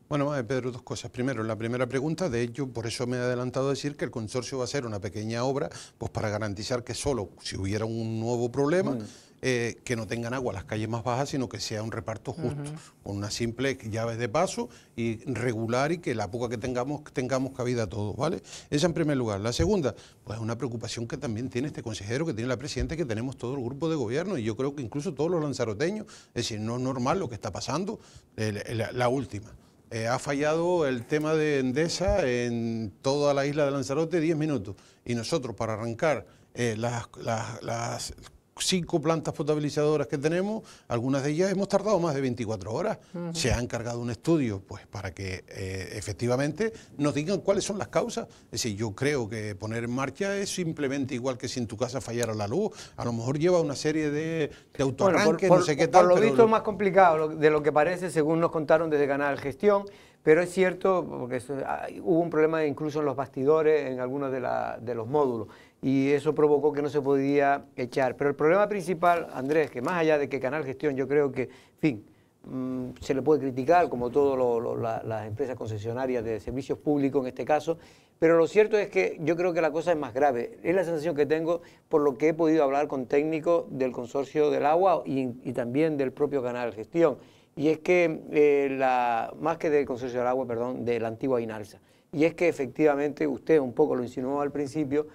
Bueno, eh, Pedro, dos cosas. Primero, la primera pregunta, de hecho, por eso me he adelantado a decir que el consorcio va a ser una pequeña obra, pues para garantizar que solo si hubiera un nuevo problema... Mm. Eh, que no tengan agua las calles más bajas, sino que sea un reparto justo, con una simple llave de paso y regular y que la poca que tengamos tengamos cabida a todos, ¿vale? Esa en primer lugar. La segunda, pues es una preocupación que también tiene este consejero, que tiene la presidenta, que tenemos todo el grupo de gobierno y yo creo que incluso todos los lanzaroteños, es decir, no es normal lo que está pasando, la, última. Eh, ha fallado el tema de Endesa en toda la isla de Lanzarote 10 minutos. Y nosotros, para arrancar eh, las, las, cinco plantas potabilizadoras que tenemos, algunas de ellas hemos tardado más de 24 horas. Se ha encargado un estudio pues, para que eh, efectivamente nos digan cuáles son las causas. Es decir, yo creo que poner en marcha es simplemente igual que si en tu casa fallara la luz. A lo mejor lleva una serie de, de autoarranques, no sé qué tal. Por lo visto es más complicado de lo que parece, según nos contaron desde Canal Gestión. Pero es cierto, porque ah, hubo un problema incluso en los bastidores, en algunos de, de los módulos y eso provocó que no se podía echar. Pero el problema principal, Andrés, que más allá de que Canal Gestión, yo creo que, en fin, mm, se le puede criticar, como todas las empresas concesionarias de servicios públicos en este caso, pero lo cierto es que yo creo que la cosa es más grave. Es la sensación que tengo por lo que he podido hablar con técnicos del consorcio del agua y, también del propio Canal Gestión. Y es que, eh, la, más que del consorcio del agua, perdón, de la antigua INALSA. Y es que efectivamente, usted un poco lo insinuó al principio,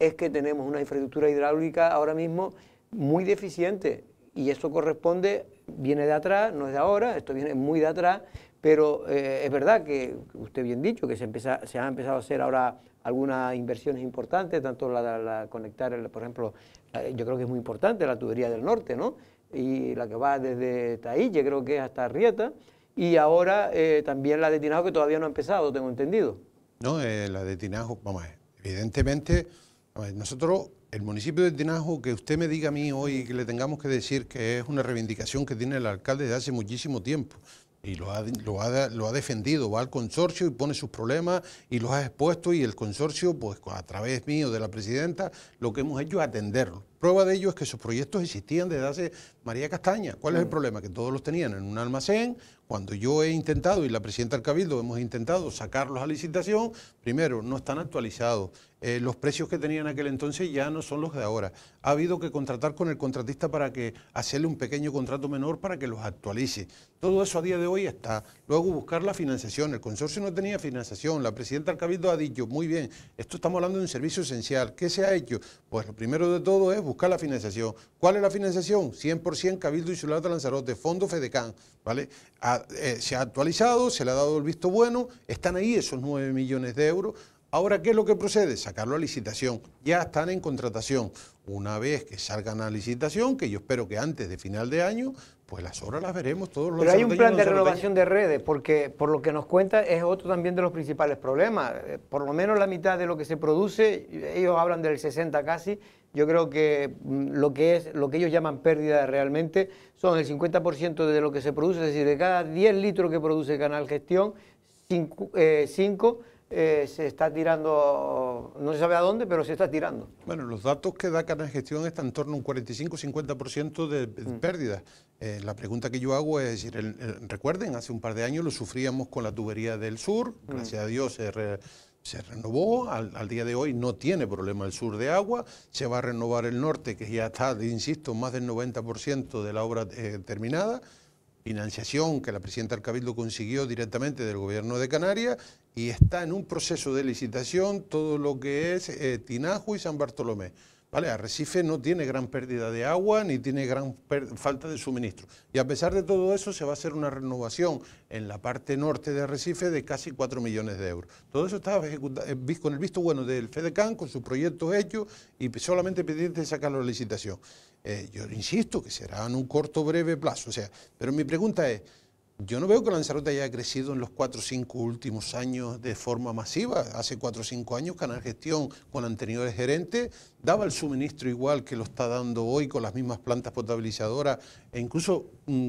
es que tenemos una infraestructura hidráulica ahora mismo muy deficiente y eso corresponde, viene de atrás, no es de ahora, esto viene muy de atrás, pero eh, es verdad que usted bien dicho que se, se han empezado a hacer ahora algunas inversiones importantes, tanto la, de conectar, por ejemplo, yo creo que es muy importante la tubería del norte, ¿no? Y la que va desde yo creo que es hasta Rieta, y ahora eh, también la de Tinajo que todavía no ha empezado, tengo entendido. No, eh, la de Tinajo, vamos, evidentemente nosotros, el municipio de Tinajo, que usted me diga a mí hoy que le tengamos que decir que es una reivindicación que tiene el alcalde desde hace muchísimo tiempo. Y lo ha, lo, ha, lo ha defendido, va al consorcio y pone sus problemas y los ha expuesto y el consorcio, pues a través mío, de la presidenta, lo que hemos hecho es atenderlo. Prueba de ello es que sus proyectos existían desde hace María Castaña. ¿Cuál es el mm. problema? Que todos los tenían en un almacén. Cuando yo he intentado y la presidenta del Cabildo hemos intentado sacarlos a licitación, primero, no están actualizados. Eh, los precios que tenían aquel entonces ya no son los de ahora. Ha habido que contratar con el contratista para que hacerle un pequeño contrato menor para que los actualice. Todo eso a día de hoy está. Luego buscar la financiación. El consorcio no tenía financiación. La presidenta del Cabildo ha dicho, muy bien, esto estamos hablando de un servicio esencial. ¿Qué se ha hecho? Pues lo primero de todo es buscar la financiación. ¿Cuál es la financiación? 100% Cabildo Insular de Lanzarote, Fondo Fedecan. ¿vale? Eh, se ha actualizado, se le ha dado el visto bueno, están ahí esos 9 millones de Ahora, ¿qué es lo que procede? Sacarlo a licitación. Ya están en contratación. Una vez que salgan a licitación, que yo espero que antes de final de año, pues las obras las veremos todos los Pero hay un plan de renovación de redes, porque por lo que nos cuenta es otro también de los principales problemas. Eh, por lo menos la mitad de lo que se produce, ellos hablan del 60 casi, yo creo que mm, lo que es lo que ellos llaman pérdida realmente son el 50% de lo que se produce, es decir, de cada 10 litros que produce Canal Gestión, 5 eh, se está tirando, no se sabe a dónde, pero se está tirando. Bueno, los datos que da Canal Gestión están en torno a un 45-50% de mm. pérdida. Eh, la pregunta que yo hago es, decir, recuerden, hace un par de años lo sufríamos con la tubería del sur, mm. gracias a Dios se, renovó, al, día de hoy no tiene problema el sur de agua, se va a renovar el norte, que ya está, insisto, más del 90% de la obra eh, terminada financiación que la presidenta del Cabildo consiguió directamente del gobierno de Canarias y está en un proceso de licitación todo lo que es eh, Tinajo y San Bartolomé. ¿Vale? Arrecife no tiene gran pérdida de agua ni tiene gran falta de suministro. Y a pesar de todo eso, se va a hacer una renovación en la parte norte de Arrecife de casi 4 millones de euros. Todo eso está eh, con el visto bueno del FEDECAN, con sus proyectos hechos y solamente pendiente de la la licitación. Eh, yo insisto que será en un corto breve plazo. O sea, pero mi pregunta es, yo no veo que Lanzarote haya crecido en los cuatro o cinco últimos años de forma masiva. Hace cuatro o cinco años Canal Gestión con anteriores gerentes daba el suministro igual que lo está dando hoy con las mismas plantas potabilizadoras e incluso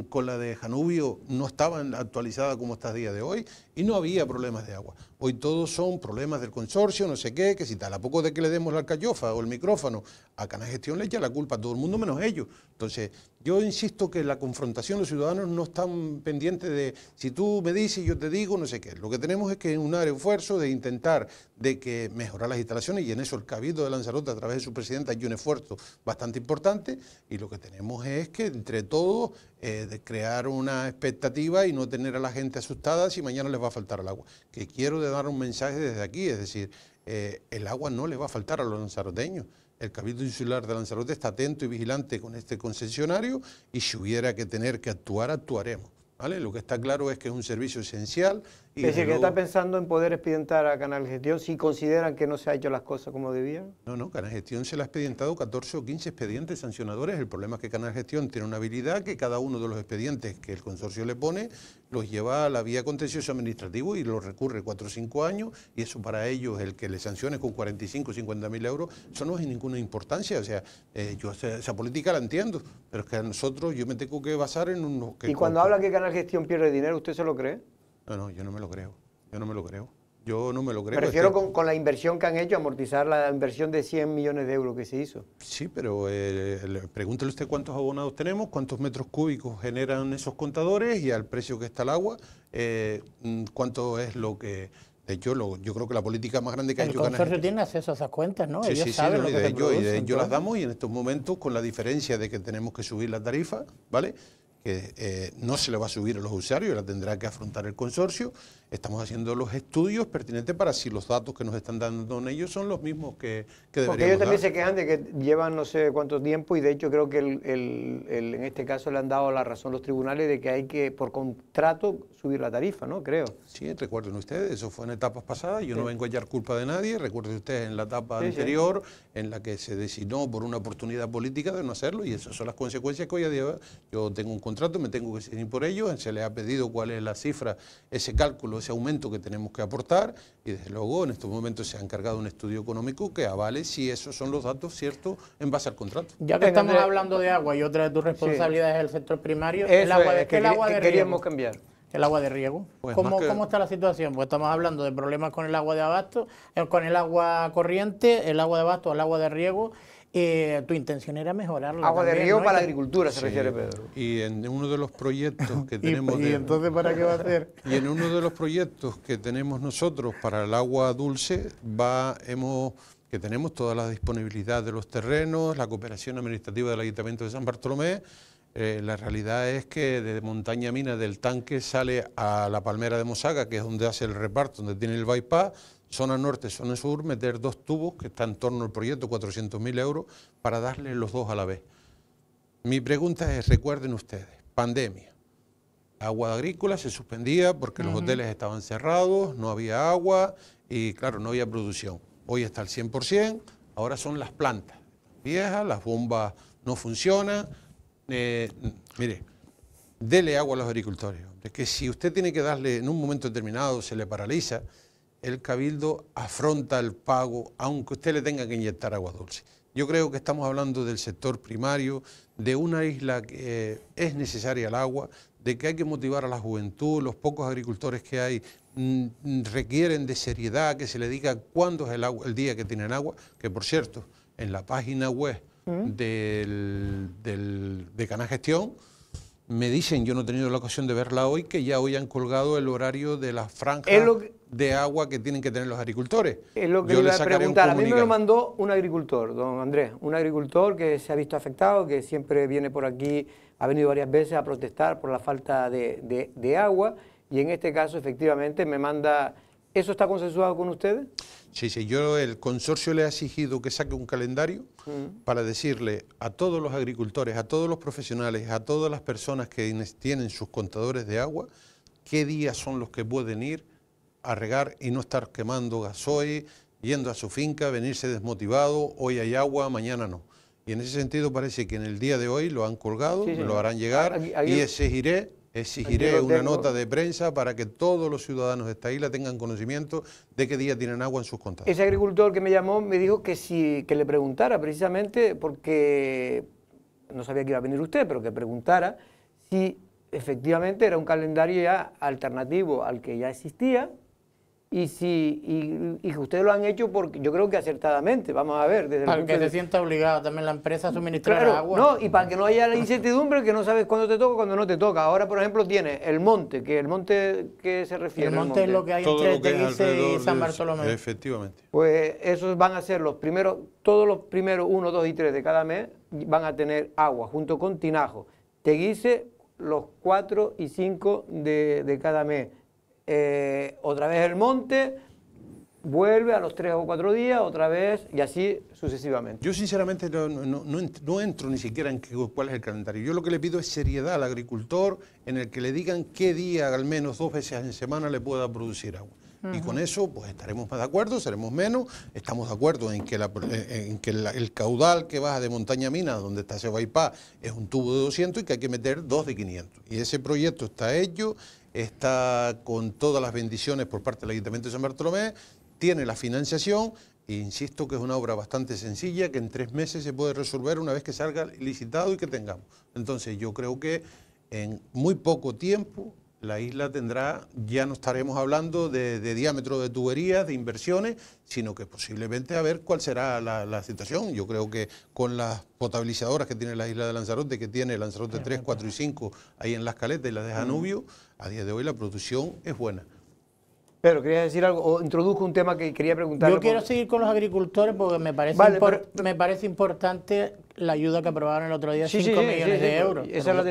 con la de Janubio no estaban actualizada como está a día de hoy y no había problemas de agua. Hoy todos son problemas del consorcio, no sé qué, que si tal. A poco de que le demos la callofa o el micrófono a la Gestión le echa la culpa a todo el mundo menos ellos. Entonces, yo insisto que la confrontación, los ciudadanos no están pendientes de si tú me dices, yo te digo, no sé qué. Lo que tenemos es que un esfuerzo de intentar de que mejorar las instalaciones y en eso el Cabildo de Lanzarote a través de su presidente hay un esfuerzo bastante importante y lo que tenemos es que entre todos eh, crear una expectativa y no tener a la gente asustada si mañana les va a faltar el agua. Que quiero dar un mensaje desde aquí, es decir, eh, el agua no le va a faltar a los lanzaroteños. El Cabildo Insular de Lanzarote está atento y vigilante con este concesionario y si hubiera que tener que actuar, actuaremos. Lo que está claro es que es un servicio esencial. Y es decir, que está pensando en poder expedientar a Canal Gestión si consideran que no se han hecho las cosas como debían. No, no, Canal Gestión se le ha expedientado 14 o 15 expedientes sancionadores. El problema es que Canal Gestión tiene una habilidad que cada uno de los expedientes que el consorcio le pone los lleva a la vía contencioso administrativo y los recurre 4 o 5 años y eso para ellos, el que le sancione con 45 o 50 mil euros, eso no es ninguna importancia. O sea, eh, yo esa, política la entiendo, pero es que a nosotros yo me tengo que basar en unos... Que y cuando habla que Canal gestión pierde dinero, ¿usted se lo cree? No, no, yo no me lo creo. Yo no me lo creo. Yo no me lo creo. Prefiero este con, la inversión que han hecho, amortizar la inversión de 100 millones de euros que se hizo. Sí, pero eh, pregúntele usted cuántos abonados tenemos, cuántos metros cúbicos generan esos contadores y al precio que está el agua, eh, mm, cuánto es lo que... De hecho, yo creo que la política más grande que hay... El consorcio tiene acceso a esas cuentas, ¿no? Sí, Ellos sí, sí, lo y las damos y en estos momentos, con la diferencia de que tenemos que subir las tarifas, ¿vale? que eh, no se le va a subir a los usuarios, la tendrá que afrontar el consorcio estamos haciendo los estudios pertinentes para si los datos que nos están dando ellos son los mismos que, que Porque ellos también se quedan de que llevan no sé cuánto tiempo y de hecho creo que el, el, en este caso le han dado la razón los tribunales de que hay que por contrato subir la tarifa, ¿no? Creo. Sí, recuerden ustedes, eso fue en etapas pasadas, yo no vengo a hallar culpa de nadie, recuerden ustedes en la etapa anterior en la que se designó por una oportunidad política de no hacerlo y esas son las consecuencias que hoy a día yo tengo un contrato, me tengo que seguir por ello, se le ha pedido cuál es la cifra, ese cálculo ese aumento que tenemos que aportar y desde luego en estos momentos se ha encargado un estudio económico que avale si esos son los datos ciertos en base al contrato. Ya que estamos hablando de agua y otra de tus responsabilidades es el sector primario, el agua de, que el agua queríamos riego. cambiar. El agua de riego. Pues ¿Cómo, ¿Cómo, está la situación? Pues estamos hablando de problemas con el agua de abasto, eh, con el agua corriente, el agua de abasto, el agua de riego eh, tu intención era mejorar la Agua de río para la agricultura, se refiere Pedro. Y en uno de los proyectos que tenemos... y, entonces para qué va a ser... Y en uno de los proyectos que tenemos nosotros para el agua dulce, va, hemos que tenemos toda la disponibilidad de los terrenos, la cooperación administrativa del Ayuntamiento de San Bartolomé. Eh, la realidad es que desde Montaña Mina del tanque sale a la Palmera de Mosaga, que es donde hace el reparto, donde tiene el bypass, zona norte, zona sur, meter dos tubos, que están en torno al proyecto, 400.000 euros, para darle los dos a la vez. Mi pregunta es, recuerden ustedes, pandemia. Agua agrícola se suspendía porque los hoteles estaban cerrados, no había agua y claro, no había producción. Hoy está al 100%, ahora son las plantas viejas, las bombas no funcionan. Eh, mire, dele agua a los agricultores. Es que si usted tiene que darle, en un momento determinado se le paraliza, el cabildo afronta el pago, aunque usted le tenga que inyectar agua dulce. Yo creo que estamos hablando del sector primario, de una isla que eh, es necesaria el agua, de que hay que motivar a la juventud, los pocos agricultores que hay mm, mm, requieren de seriedad, que se le diga cuándo es el, día que tienen agua, que por cierto, en la página web del, del, de me dicen, yo no he tenido la ocasión de verla hoy, que ya hoy han colgado el horario de la franja de agua que tienen que tener los agricultores. Es lo que Yo iba a preguntar. A mí me lo mandó un agricultor, don Andrés, un agricultor que se ha visto afectado, que siempre viene por aquí, ha venido varias veces a protestar por la falta de, agua y en este caso efectivamente me manda... ¿Eso está consensuado con ustedes? Sí, sí, yo el consorcio le ha exigido que saque un calendario mm. para decirle a todos los agricultores, a todos los profesionales, a todas las personas que tienen sus contadores de agua, qué días son los que pueden ir, a regar y no estar quemando gasoil, yendo a su finca, venirse desmotivado, hoy hay agua, mañana no. Y en ese sentido parece que en el día de hoy lo han colgado, lo harán llegar y exigiré, exigiré una nota de prensa para que todos los ciudadanos de esta isla tengan conocimiento de qué día tienen agua en sus contas. Ese agricultor que me llamó me dijo que si que le preguntara precisamente porque no sabía que iba a venir usted, pero que preguntara si efectivamente era un calendario ya alternativo al que ya existía y si y, ustedes lo han hecho porque yo creo que acertadamente vamos a ver desde para que se sienta obligada también la empresa a suministrar agua no y para que no haya la incertidumbre que no sabes cuándo te toca cuando no te toca ahora por ejemplo tiene el monte que el monte que se refiere el monte, es lo que hay entre Teguise y San Bartolomé efectivamente pues esos van a ser los primeros todos los primeros uno dos y tres de cada mes van a tener agua junto con Tinajo Teguise los cuatro y 5 de, de cada mes eh, otra vez el monte, vuelve a los tres o cuatro días, otra vez, y así sucesivamente. Yo sinceramente no, entro ni siquiera en cuál es el calendario. Yo lo que le pido es seriedad al agricultor en el que le digan qué día, al menos dos veces en semana, le pueda producir agua. Y con eso pues estaremos más de acuerdo, seremos menos, estamos de acuerdo en que, eh, en que el caudal que baja de Montaña Mina, donde está Baipá, es un tubo de 200 y que hay que meter dos de 500. Y ese proyecto está hecho, está con todas las bendiciones por parte del Ayuntamiento de San Bartolomé, tiene la financiación, e insisto que es una obra bastante sencilla, que en tres meses se puede resolver una vez que salga licitado y que tengamos. Entonces yo creo que en muy poco tiempo la isla tendrá, ya no estaremos hablando de, diámetro de tuberías, de inversiones, sino que posiblemente a ver cuál será la, situación. Yo creo que con las potabilizadoras que tiene la isla de Lanzarote, que tiene Lanzarote 3, 4 y 5 ahí en las caletas y las de Janubio, a día de hoy la producción es buena. Pero quería decir algo, o introdujo un tema que quería preguntar. Yo quiero seguir con los agricultores porque me parece, importante la ayuda que aprobaron el otro día, 5 millones de euros. Esa la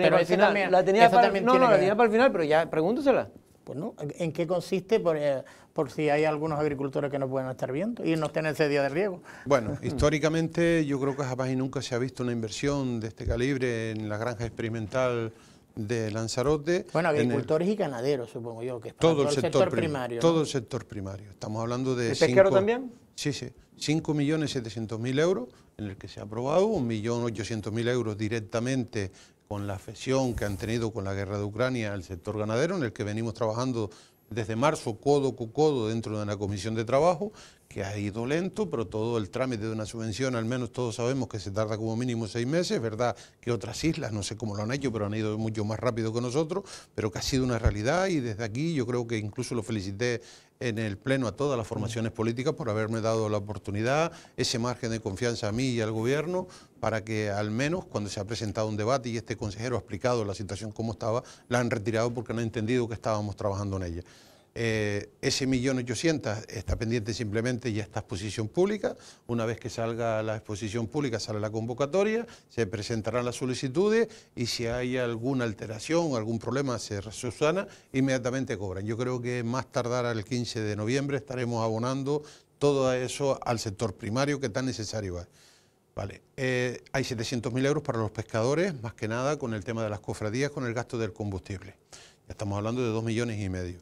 tenía para el no, no, la tenía para el final, pero ya pregúntosela. Pues no, ¿en qué consiste? Eh, por, si hay algunos agricultores que no pueden estar viendo y no estén ese día de riego. Bueno, históricamente yo creo que jamás y nunca se ha visto una inversión de este calibre en la granja experimental de Lanzarote. Bueno, agricultores y ganaderos, supongo yo, que todo, el sector, primario. Todo el sector primario. Estamos hablando de... ¿El pesquero cinco, también? Sí, sí. 5.700.000 euros, en el que se ha aprobado 1.800.000 euros directamente con la afección que han tenido con la guerra de Ucrania el sector ganadero, en el que venimos trabajando desde marzo codo con codo dentro de la Comisión de Trabajo, que ha ido lento, pero todo el trámite de una subvención, al menos todos sabemos que se tarda como mínimo seis meses, ¿verdad? Que otras islas, no sé cómo lo han hecho, pero han ido mucho más rápido que nosotros, pero que ha sido una realidad y desde aquí yo creo que incluso lo felicité en el Pleno a todas las formaciones políticas por haberme dado la oportunidad, ese margen de confianza a mí y al Gobierno, para que al menos cuando se ha presentado un debate y este consejero ha explicado la situación como estaba, la han retirado porque no han entendido que estábamos trabajando en ella. Eh, ese millón ochocientos está pendiente simplemente y esta exposición pública. Una vez que salga la exposición pública, sale la convocatoria, se presentarán las solicitudes y si hay alguna alteración, algún problema, se resusana, inmediatamente cobran. Yo creo que más tardar el 15 de noviembre estaremos abonando todo eso al sector primario que tan necesario es. Vale. Eh, hay 700.000 euros para los pescadores, más que nada con el tema de las cofradías, con el gasto del combustible. Ya estamos hablando de 2 millones y medio.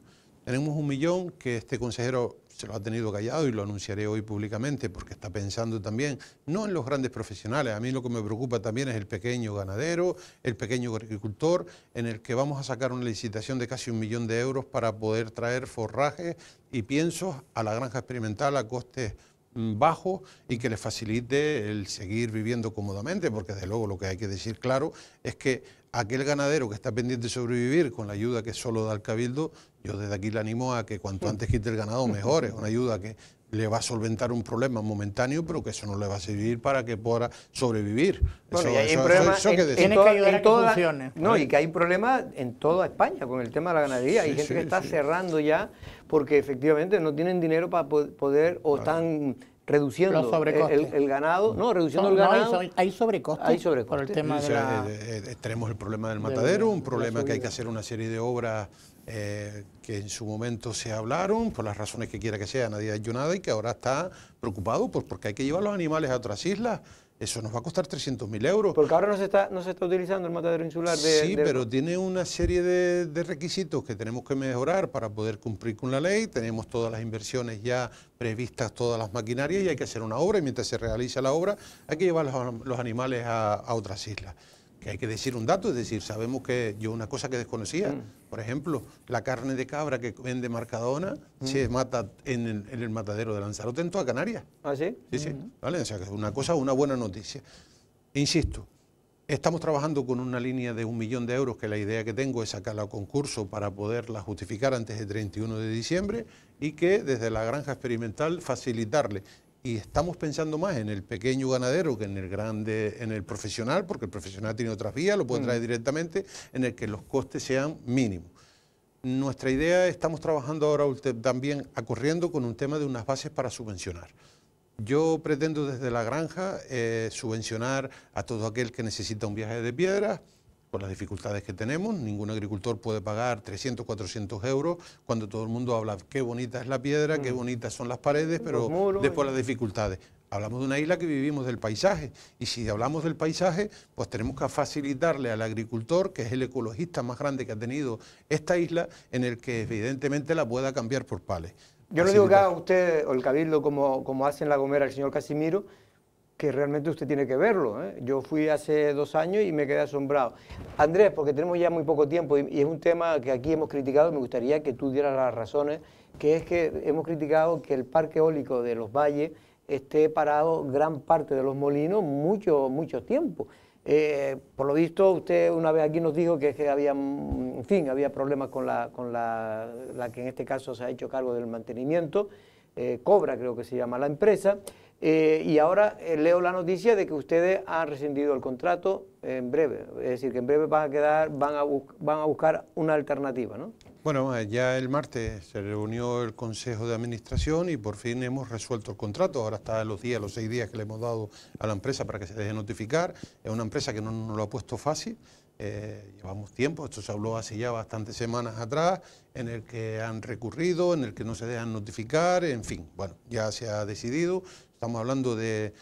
Tenemos un millón que este consejero se lo ha tenido callado y lo anunciaré hoy públicamente porque está pensando también, no en los grandes profesionales, a mí lo que me preocupa también es el pequeño ganadero, el pequeño agricultor, en el que vamos a sacar una licitación de casi un millón de euros para poder traer forraje y piensos a la granja experimental a costes mm, bajos y que les facilite el seguir viviendo cómodamente, porque desde luego lo que hay que decir claro es que aquel ganadero que está pendiente de sobrevivir con la ayuda que solo da el cabildo yo desde aquí le animo a que cuanto mm. antes quite el ganado, mejor. Es una ayuda que le va a solventar un problema momentáneo, pero que eso no le va a servir para que pueda sobrevivir. eso, y en, No, y que hay un problema en toda España con el tema de la ganadería. hay gente que está cerrando ya porque efectivamente no tienen dinero para poder o están reduciendo el, ganado, no, reduciendo el ganado. hay, sobrecostes. Hay sobrecostes. el tema de eh, eh, eh, Tenemos el problema del matadero, un problema que hay que hacer una serie de obras eh, que en su momento se hablaron, por las razones que quiera que sea, nadie ha hecho nada y que ahora está preocupado pues, porque hay que llevar los animales a otras islas. Eso nos va a costar 300.000 euros. Porque ahora no se, está, no se está utilizando el matadero insular. De, sí, pero tiene una serie de, requisitos que tenemos que mejorar para poder cumplir con la ley. Tenemos todas las inversiones ya previstas, todas las maquinarias y hay que hacer una obra y mientras se realiza la obra hay que llevar los, animales a otras islas que hay que decir un dato, es decir, sabemos que yo una cosa que desconocía, mm. por ejemplo, la carne de cabra que vende Marcadona mm. se mata en el, matadero de Lanzarote en toda Canarias. ¿Ah, sí? Sí, sí, mm. ¿vale? O sea, que es una cosa, una buena noticia. Insisto, estamos trabajando con una línea de un millón de euros que la idea que tengo es sacarla a concurso para poderla justificar antes del 31 de diciembre y que desde la granja experimental facilitarle y estamos pensando más en el pequeño ganadero que en el grande, en el profesional, porque el profesional tiene otras vías, lo puede mm. traer directamente, en el que los costes sean mínimos. Nuestra idea, estamos trabajando ahora también acorriendo con un tema de unas bases para subvencionar. Yo pretendo desde la granja eh, subvencionar a todo aquel que necesita un viaje de piedra... Por las dificultades que tenemos. Ningún agricultor puede pagar 300, 400 euros cuando todo el mundo habla qué bonita es la piedra, qué mm. bonitas son las paredes, pero después las dificultades. Hablamos de una isla que vivimos del paisaje y si hablamos del paisaje, pues tenemos que facilitarle al agricultor, que es el ecologista más grande que ha tenido esta isla, en el que evidentemente la pueda cambiar por pales. Yo no digo que a usted o el cabildo como, como hace en La Gomera el señor Casimiro, que realmente usted tiene que verlo. ¿eh? Yo fui hace dos años y me quedé asombrado. Andrés, porque tenemos ya muy poco tiempo y, es un tema que aquí hemos criticado, me gustaría que tú dieras las razones, que es que hemos criticado que el parque eólico de los valles esté parado gran parte de los molinos mucho, mucho tiempo. Eh, por lo visto, usted una vez aquí nos dijo que, había, en fin, había problemas con, la, con la, que en este caso se ha hecho cargo del mantenimiento, eh, Cobra creo que se llama la empresa. Eh, y ahora eh, leo la noticia de que ustedes han rescindido el contrato en breve, es decir, que en breve van a quedar, van a, buscar una alternativa, ¿no? Bueno, eh, ya el martes se reunió el Consejo de Administración y por fin hemos resuelto el contrato. Ahora está los días, los seis días que le hemos dado a la empresa para que se deje notificar. Es una empresa que no nos lo ha puesto fácil. llevamos tiempo, esto se habló hace ya bastantes semanas atrás, en el que han recurrido, en el que no se dejan notificar, en fin, bueno, ya se ha decidido, Estamos hablando de,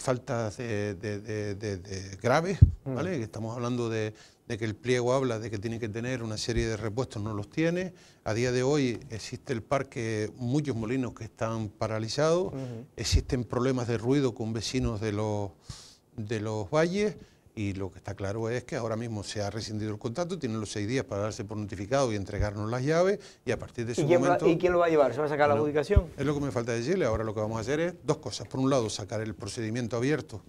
faltas de, graves, mm. ¿vale? Estamos hablando de, que el pliego habla de que tiene que tener una serie de repuestos, no los tiene. A día de hoy existe el parque, muchos molinos que están paralizados, existen problemas de ruido con vecinos de los valles. Y lo que está claro es que ahora mismo se ha rescindido el contrato, tienen los seis días para darse por notificado y entregarnos las llaves y a partir de ese momento... ¿Y quién lo va a llevar? ¿Se va a sacar la adjudicación? Es lo que me falta decirle. Ahora lo que vamos a hacer es dos cosas. Por un lado, sacar el procedimiento abierto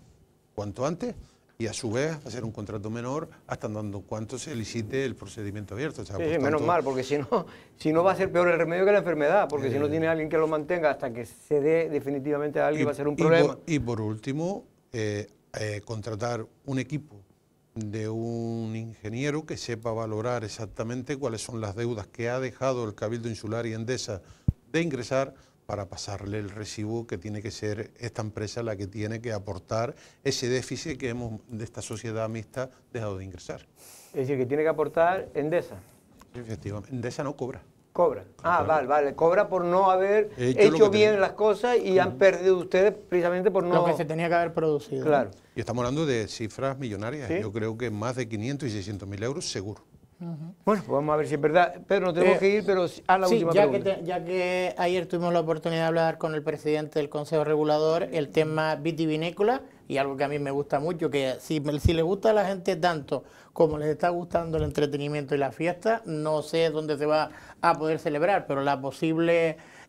cuanto antes y a su vez hacer un contrato menor hasta en cuanto se licite el procedimiento abierto. sí, menos mal, porque si no, si no va a ser peor el remedio que la enfermedad, porque si no eh. tiene alguien que lo mantenga hasta que se dé definitivamente a alguien va a ser un problema. Y por, último, eh, eh, contratar un equipo de un ingeniero que sepa valorar exactamente cuáles son las deudas que ha dejado el Cabildo Insular y Endesa de ingresar para pasarle el recibo que tiene que ser esta empresa la que tiene que aportar ese déficit que hemos de esta sociedad mixta dejado de ingresar. Es decir, que tiene que aportar Endesa. Efectivamente, Endesa no cobra. Cobra. Ah, ah vale, vale. Cobra por no haber hecho, bien las cosas y han perdido ustedes precisamente por no... Lo que se tenía que haber producido. Claro. Y estamos hablando de cifras millonarias. Yo creo que más de 500 y 600 mil euros seguro. Bueno, pues vamos a ver si es verdad. Pedro, no tenemos eh, que ir, pero a la última ya Que ya que ayer tuvimos la oportunidad de hablar con el presidente del Consejo Regulador, el tema vitivinícola, y algo que a mí me gusta mucho, que si, si le gusta a la gente tanto como les está gustando el entretenimiento y la fiesta, no sé dónde se va a poder celebrar, pero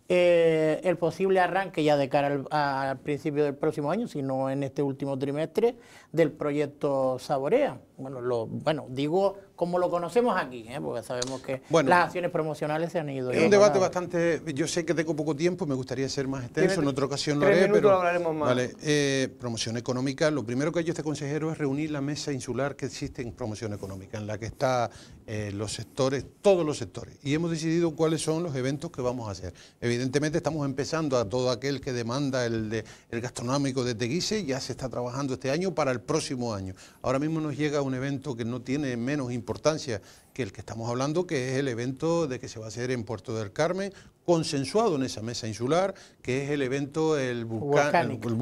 eh, el posible arranque ya de cara al, al principio del próximo año, sino en este último trimestre, del proyecto Saborea bueno, lo, bueno, digo como lo conocemos aquí, ¿eh? porque sabemos que las acciones promocionales se han ido. Es un debate bastante, yo sé que tengo poco tiempo, me gustaría ser más extenso, en otra ocasión lo haré, pero Vale, eh, promoción económica, lo primero que ha hecho este consejero es reunir la mesa insular que existe en promoción económica, en la que están eh, los sectores, todos los sectores, y hemos decidido cuáles son los eventos que vamos a hacer. Evidentemente estamos empezando a todo aquel que demanda el, de, el gastronómico de Teguise, ya se está trabajando este año para el próximo año. Ahora mismo nos llega evento que no tiene menos importancia que el que estamos hablando, que es el evento de que se va a hacer en Puerto del Carmen, consensuado en esa mesa insular, que es el evento el, Vulcánico. un,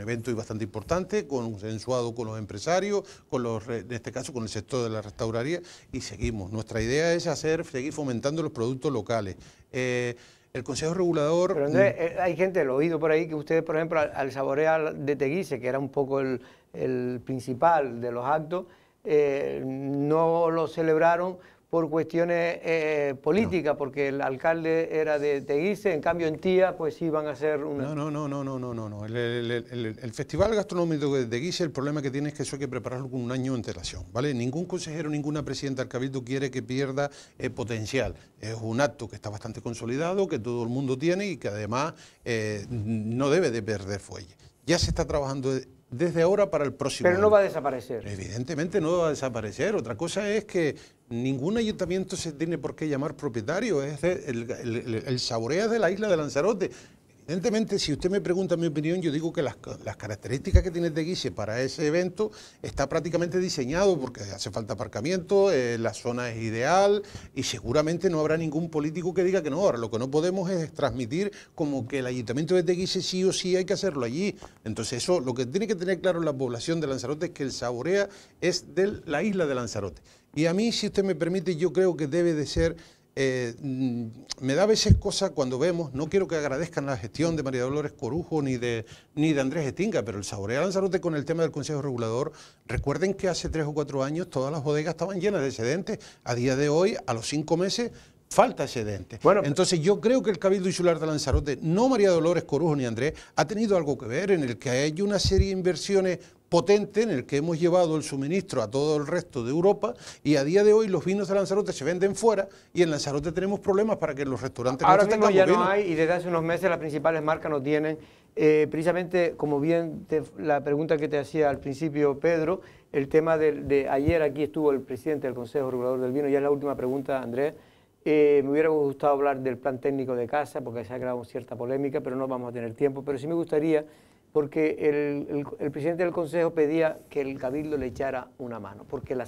evento bastante importante, consensuado con los empresarios, con los, en este caso con el sector de la restauraría, y seguimos. Nuestra idea es hacer, seguir fomentando los productos locales. Eh, el Consejo Regulador... Pero eh, hay gente, lo he oído por ahí, que ustedes, por ejemplo, al, al saborear de Teguise, que era un poco el, el principal de los actos, eh, no lo celebraron por cuestiones eh, políticas, porque el alcalde era de Teguise, en cambio en Tía pues iban a ser... un. No, no, no, no, no, no, no. El, Festival Gastronómico de Teguise, el problema que tiene es que eso hay que prepararlo con un año de antelación, ¿vale? Ningún consejero, ninguna presidenta del Cabildo quiere que pierda potencial. Es un acto que está bastante consolidado, que todo el mundo tiene y que además eh, no debe de perder fuelle. Ya se está trabajando desde ahora para el próximo Pero no va a desaparecer. Evidentemente no va a desaparecer. Otra cosa es que ningún ayuntamiento se tiene por qué llamar propietario. Es el, el, de la isla de Lanzarote. Evidentemente, si usted me pregunta mi opinión, yo digo que las, características que tiene Teguise este para ese evento está prácticamente diseñado porque hace falta aparcamiento, eh, la zona es ideal y seguramente no habrá ningún político que diga que no. Ahora, lo que no podemos es transmitir como que el ayuntamiento de Teguise este sí o sí hay que hacerlo allí. Entonces, eso lo que tiene que tener claro la población de Lanzarote es que el saborea es de la isla de Lanzarote. Y a mí, si usted me permite, yo creo que debe de ser eh, mm, me da a veces cosa cuando vemos, no quiero que agradezcan la gestión de María Dolores Corujo ni de, ni de Andrés Etinga, pero el saborear Lanzarote con el tema del Consejo Regulador, recuerden que hace tres o cuatro años todas las bodegas estaban llenas de excedentes, a día de hoy, a los cinco meses, falta excedente. Bueno, Entonces yo creo que el Cabildo Insular de Lanzarote, no María Dolores Corujo ni Andrés, ha tenido algo que ver en el que hay una serie de inversiones potentes en el que hemos llevado el suministro a todo el resto de Europa y a día de hoy los vinos de Lanzarote se venden fuera y en Lanzarote tenemos problemas para que los restaurantes Ahora no ya no hay y desde hace unos meses las principales marcas no tienen eh, precisamente como bien la pregunta que te hacía al principio Pedro el tema de, de ayer aquí estuvo el presidente del Consejo Regulador del Vino ya es la última pregunta Andrés eh, me hubiera gustado hablar del plan técnico de casa porque se ha creado cierta polémica, pero no vamos a tener tiempo. Pero sí me gustaría, porque el, presidente del Consejo pedía que el Cabildo le echara una mano, porque la,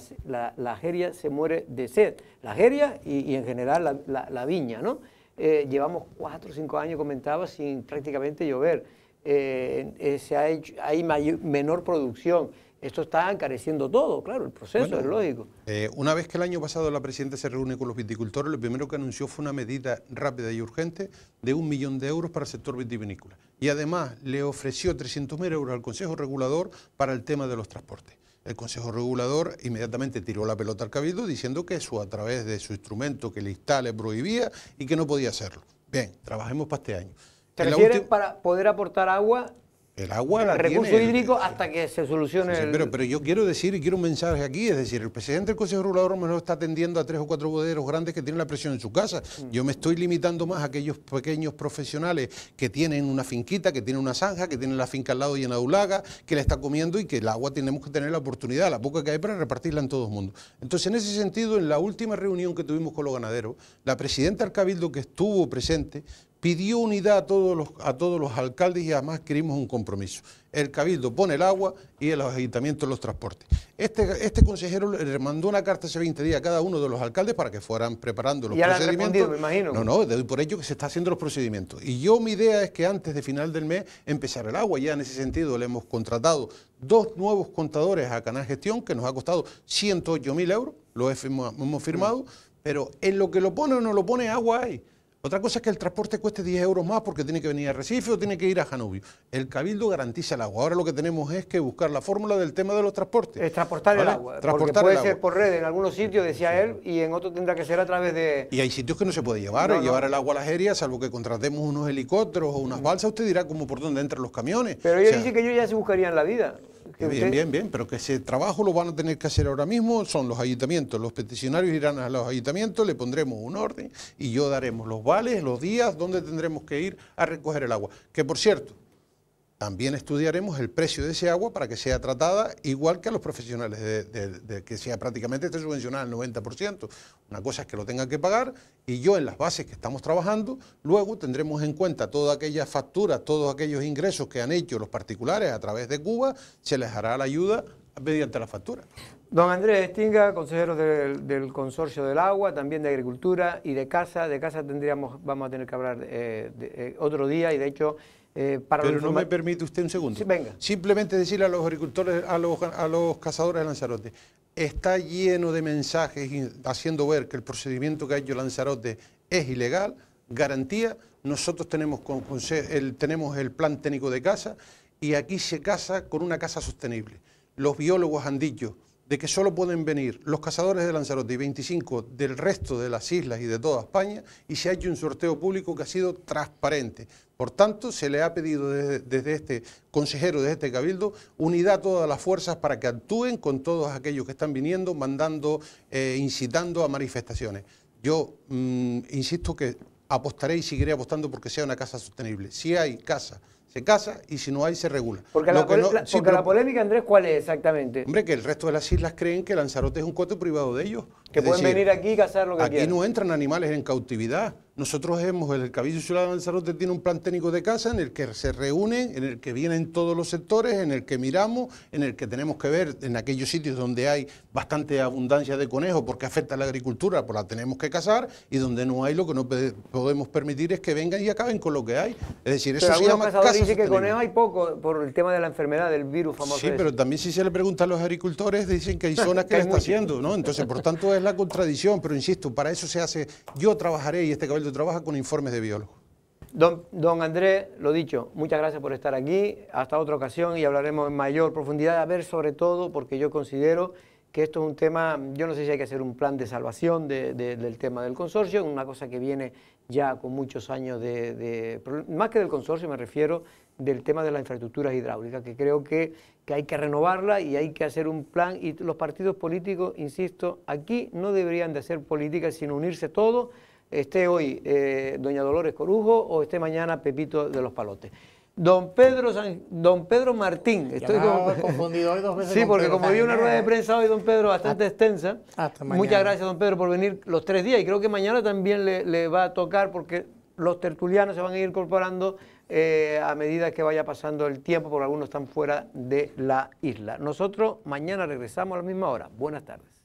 la, geria se muere de sed, la geria y, en general la, viña, ¿no? Eh, llevamos cuatro o cinco años, comentaba, sin prácticamente llover. Eh, eh, se ha hecho, hay mayor, menor producción esto está encareciendo todo, claro, el proceso es lógico. Eh, una vez que el año pasado la presidenta se reúne con los viticultores, lo primero que anunció fue una medida rápida y urgente de un millón de euros para el sector vitivinícola. Y además le ofreció 300.000 euros al Consejo Regulador para el tema de los transportes. El Consejo Regulador inmediatamente tiró la pelota al cabildo diciendo que eso a través de su instrumento que le instale prohibía y que no podía hacerlo. Bien, trabajemos para este año. ¿Te para poder aportar agua el agua la el recurso hídrico hasta que se solucione pero, yo quiero decir y quiero un mensaje aquí, es decir, el presidente del Consejo Regulador no está atendiendo a tres o cuatro boderos grandes que tienen la presión en su casa. Mm. Yo me estoy limitando más a aquellos pequeños profesionales que tienen una finquita, que tienen una zanja, que tienen la finca al lado llena de ulaga, que la está comiendo y que el agua tenemos que tener la oportunidad, la poca que hay para repartirla en todo el mundo. Entonces, en ese sentido, en la última reunión que tuvimos con los ganaderos, la presidenta del Cabildo que estuvo presente pidió unidad a todos, los, a todos los alcaldes y además querimos un compromiso. El cabildo pone el agua y el ayuntamiento los transportes. Este, este consejero le mandó una carta hace 20 días a cada uno de los alcaldes para que fueran preparando los procedimientos. imagino. No, no, por ello que se está haciendo los procedimientos. Y yo mi idea es que antes de final del mes empezar el agua. Ya en ese sentido le hemos contratado dos nuevos contadores a Canal Gestión que nos ha costado mil euros, lo hemos firmado, mm. pero en lo que lo pone o no lo pone agua hay. Otra cosa es que el transporte cueste 10 euros más porque tiene que venir a Recife o tiene que ir a Janubio. El Cabildo garantiza el agua. Ahora lo que tenemos es que buscar la fórmula del tema de los transportes. Es transportar el agua. Transportar porque puede ser por red en algunos sitios, decía él, y en otros tendrá que ser a través de... Y hay sitios que no se puede llevar, llevar el agua a las aéreas, salvo que contratemos unos helicópteros o unas mm. balsas. Usted dirá como por dónde entran los camiones. Pero ellos dicen que ellos ya se buscarían la vida bien, bien, bien, pero que ese trabajo lo van a tener que hacer ahora mismo, son los ayuntamientos, los peticionarios irán a los ayuntamientos, le pondremos un orden y yo daremos los vales, los días, donde tendremos que ir a recoger el agua. Que por cierto, también estudiaremos el precio de ese agua para que sea tratada igual que a los profesionales, de, que sea prácticamente subvencionada al 90%. Una cosa es que lo tengan que pagar y yo en las bases que estamos trabajando, luego tendremos en cuenta todas aquellas facturas, todos aquellos ingresos que han hecho los particulares a través de Cuba, se les hará la ayuda mediante la factura. Don Andrés Estinga, consejero del, Consorcio del Agua, también de Agricultura y de Casa. De Casa tendríamos, vamos a tener que hablar eh, eh, otro día y de hecho eh, Pero no me permite usted un segundo. Simplemente decirle a los agricultores, a los, a los cazadores de Lanzarote, está lleno de mensajes haciendo ver que el procedimiento que ha hecho Lanzarote es ilegal, garantía, nosotros tenemos, el, tenemos el plan técnico de casa y aquí se casa con una casa sostenible. Los biólogos han dicho, de que solo pueden venir los cazadores de Lanzarote y 25 del resto de las islas y de toda España y se ha hecho un sorteo público que ha sido transparente. Por tanto, se le ha pedido desde, este consejero, desde este cabildo, unidad a todas las fuerzas para que actúen con todos aquellos que están viniendo, mandando, eh, incitando a manifestaciones. Yo mm, insisto que apostaré y seguiré apostando porque sea una casa sostenible. Si hay casa se casa y si no hay se regula. Porque, la, polémica, Andrés, ¿cuál es exactamente? Hombre, que el resto de las islas creen que Lanzarote es un cuate privado de ellos. Que pueden venir aquí y cazar lo que quieran. Aquí no entran animales en cautividad. Nosotros hemos, el Cabildo Ciudad de Lanzarote tiene un plan técnico de caza en el que se reúnen, en el que vienen todos los sectores, en el que miramos, en el que tenemos que ver en aquellos sitios donde hay bastante abundancia de conejos porque afecta a la agricultura, pues la tenemos que cazar y donde no hay lo que no podemos permitir es que vengan y acaben con lo que hay. Es decir, eso dice que con eso hay poco por el tema de la enfermedad del virus famoso. Sí, pero también si se le pregunta a los agricultores, dicen que hay zonas que, está haciendo, ¿no? Entonces, por tanto, es la contradicción, pero insisto, para eso se hace, yo trabajaré y este cabildo trabaja con informes de biólogos. Don, don Andrés, lo dicho, muchas gracias por estar aquí, hasta otra ocasión y hablaremos en mayor profundidad, a ver sobre todo, porque yo considero que esto es un tema, yo no sé si hay que hacer un plan de salvación del tema del consorcio, una cosa que viene ya con muchos años de, más que del consorcio me refiero, del tema de las infraestructuras hidráulicas, que creo que, hay que renovarla y hay que hacer un plan. Y los partidos políticos, insisto, aquí no deberían de hacer política, sino unirse todos, esté hoy eh, doña Dolores Corujo o esté mañana Pepito de los Palotes. Don Pedro, don Pedro Martín. Estoy confundido hoy Sí, porque como vi una rueda de prensa hoy, don Pedro, bastante ah, extensa. Muchas gracias, don Pedro, por venir los tres días. Y creo que mañana también le, va a tocar porque los tertulianos se van a ir incorporando eh, a medida que vaya pasando el tiempo, porque algunos están fuera de la isla. Nosotros mañana regresamos a la misma hora. Buenas tardes.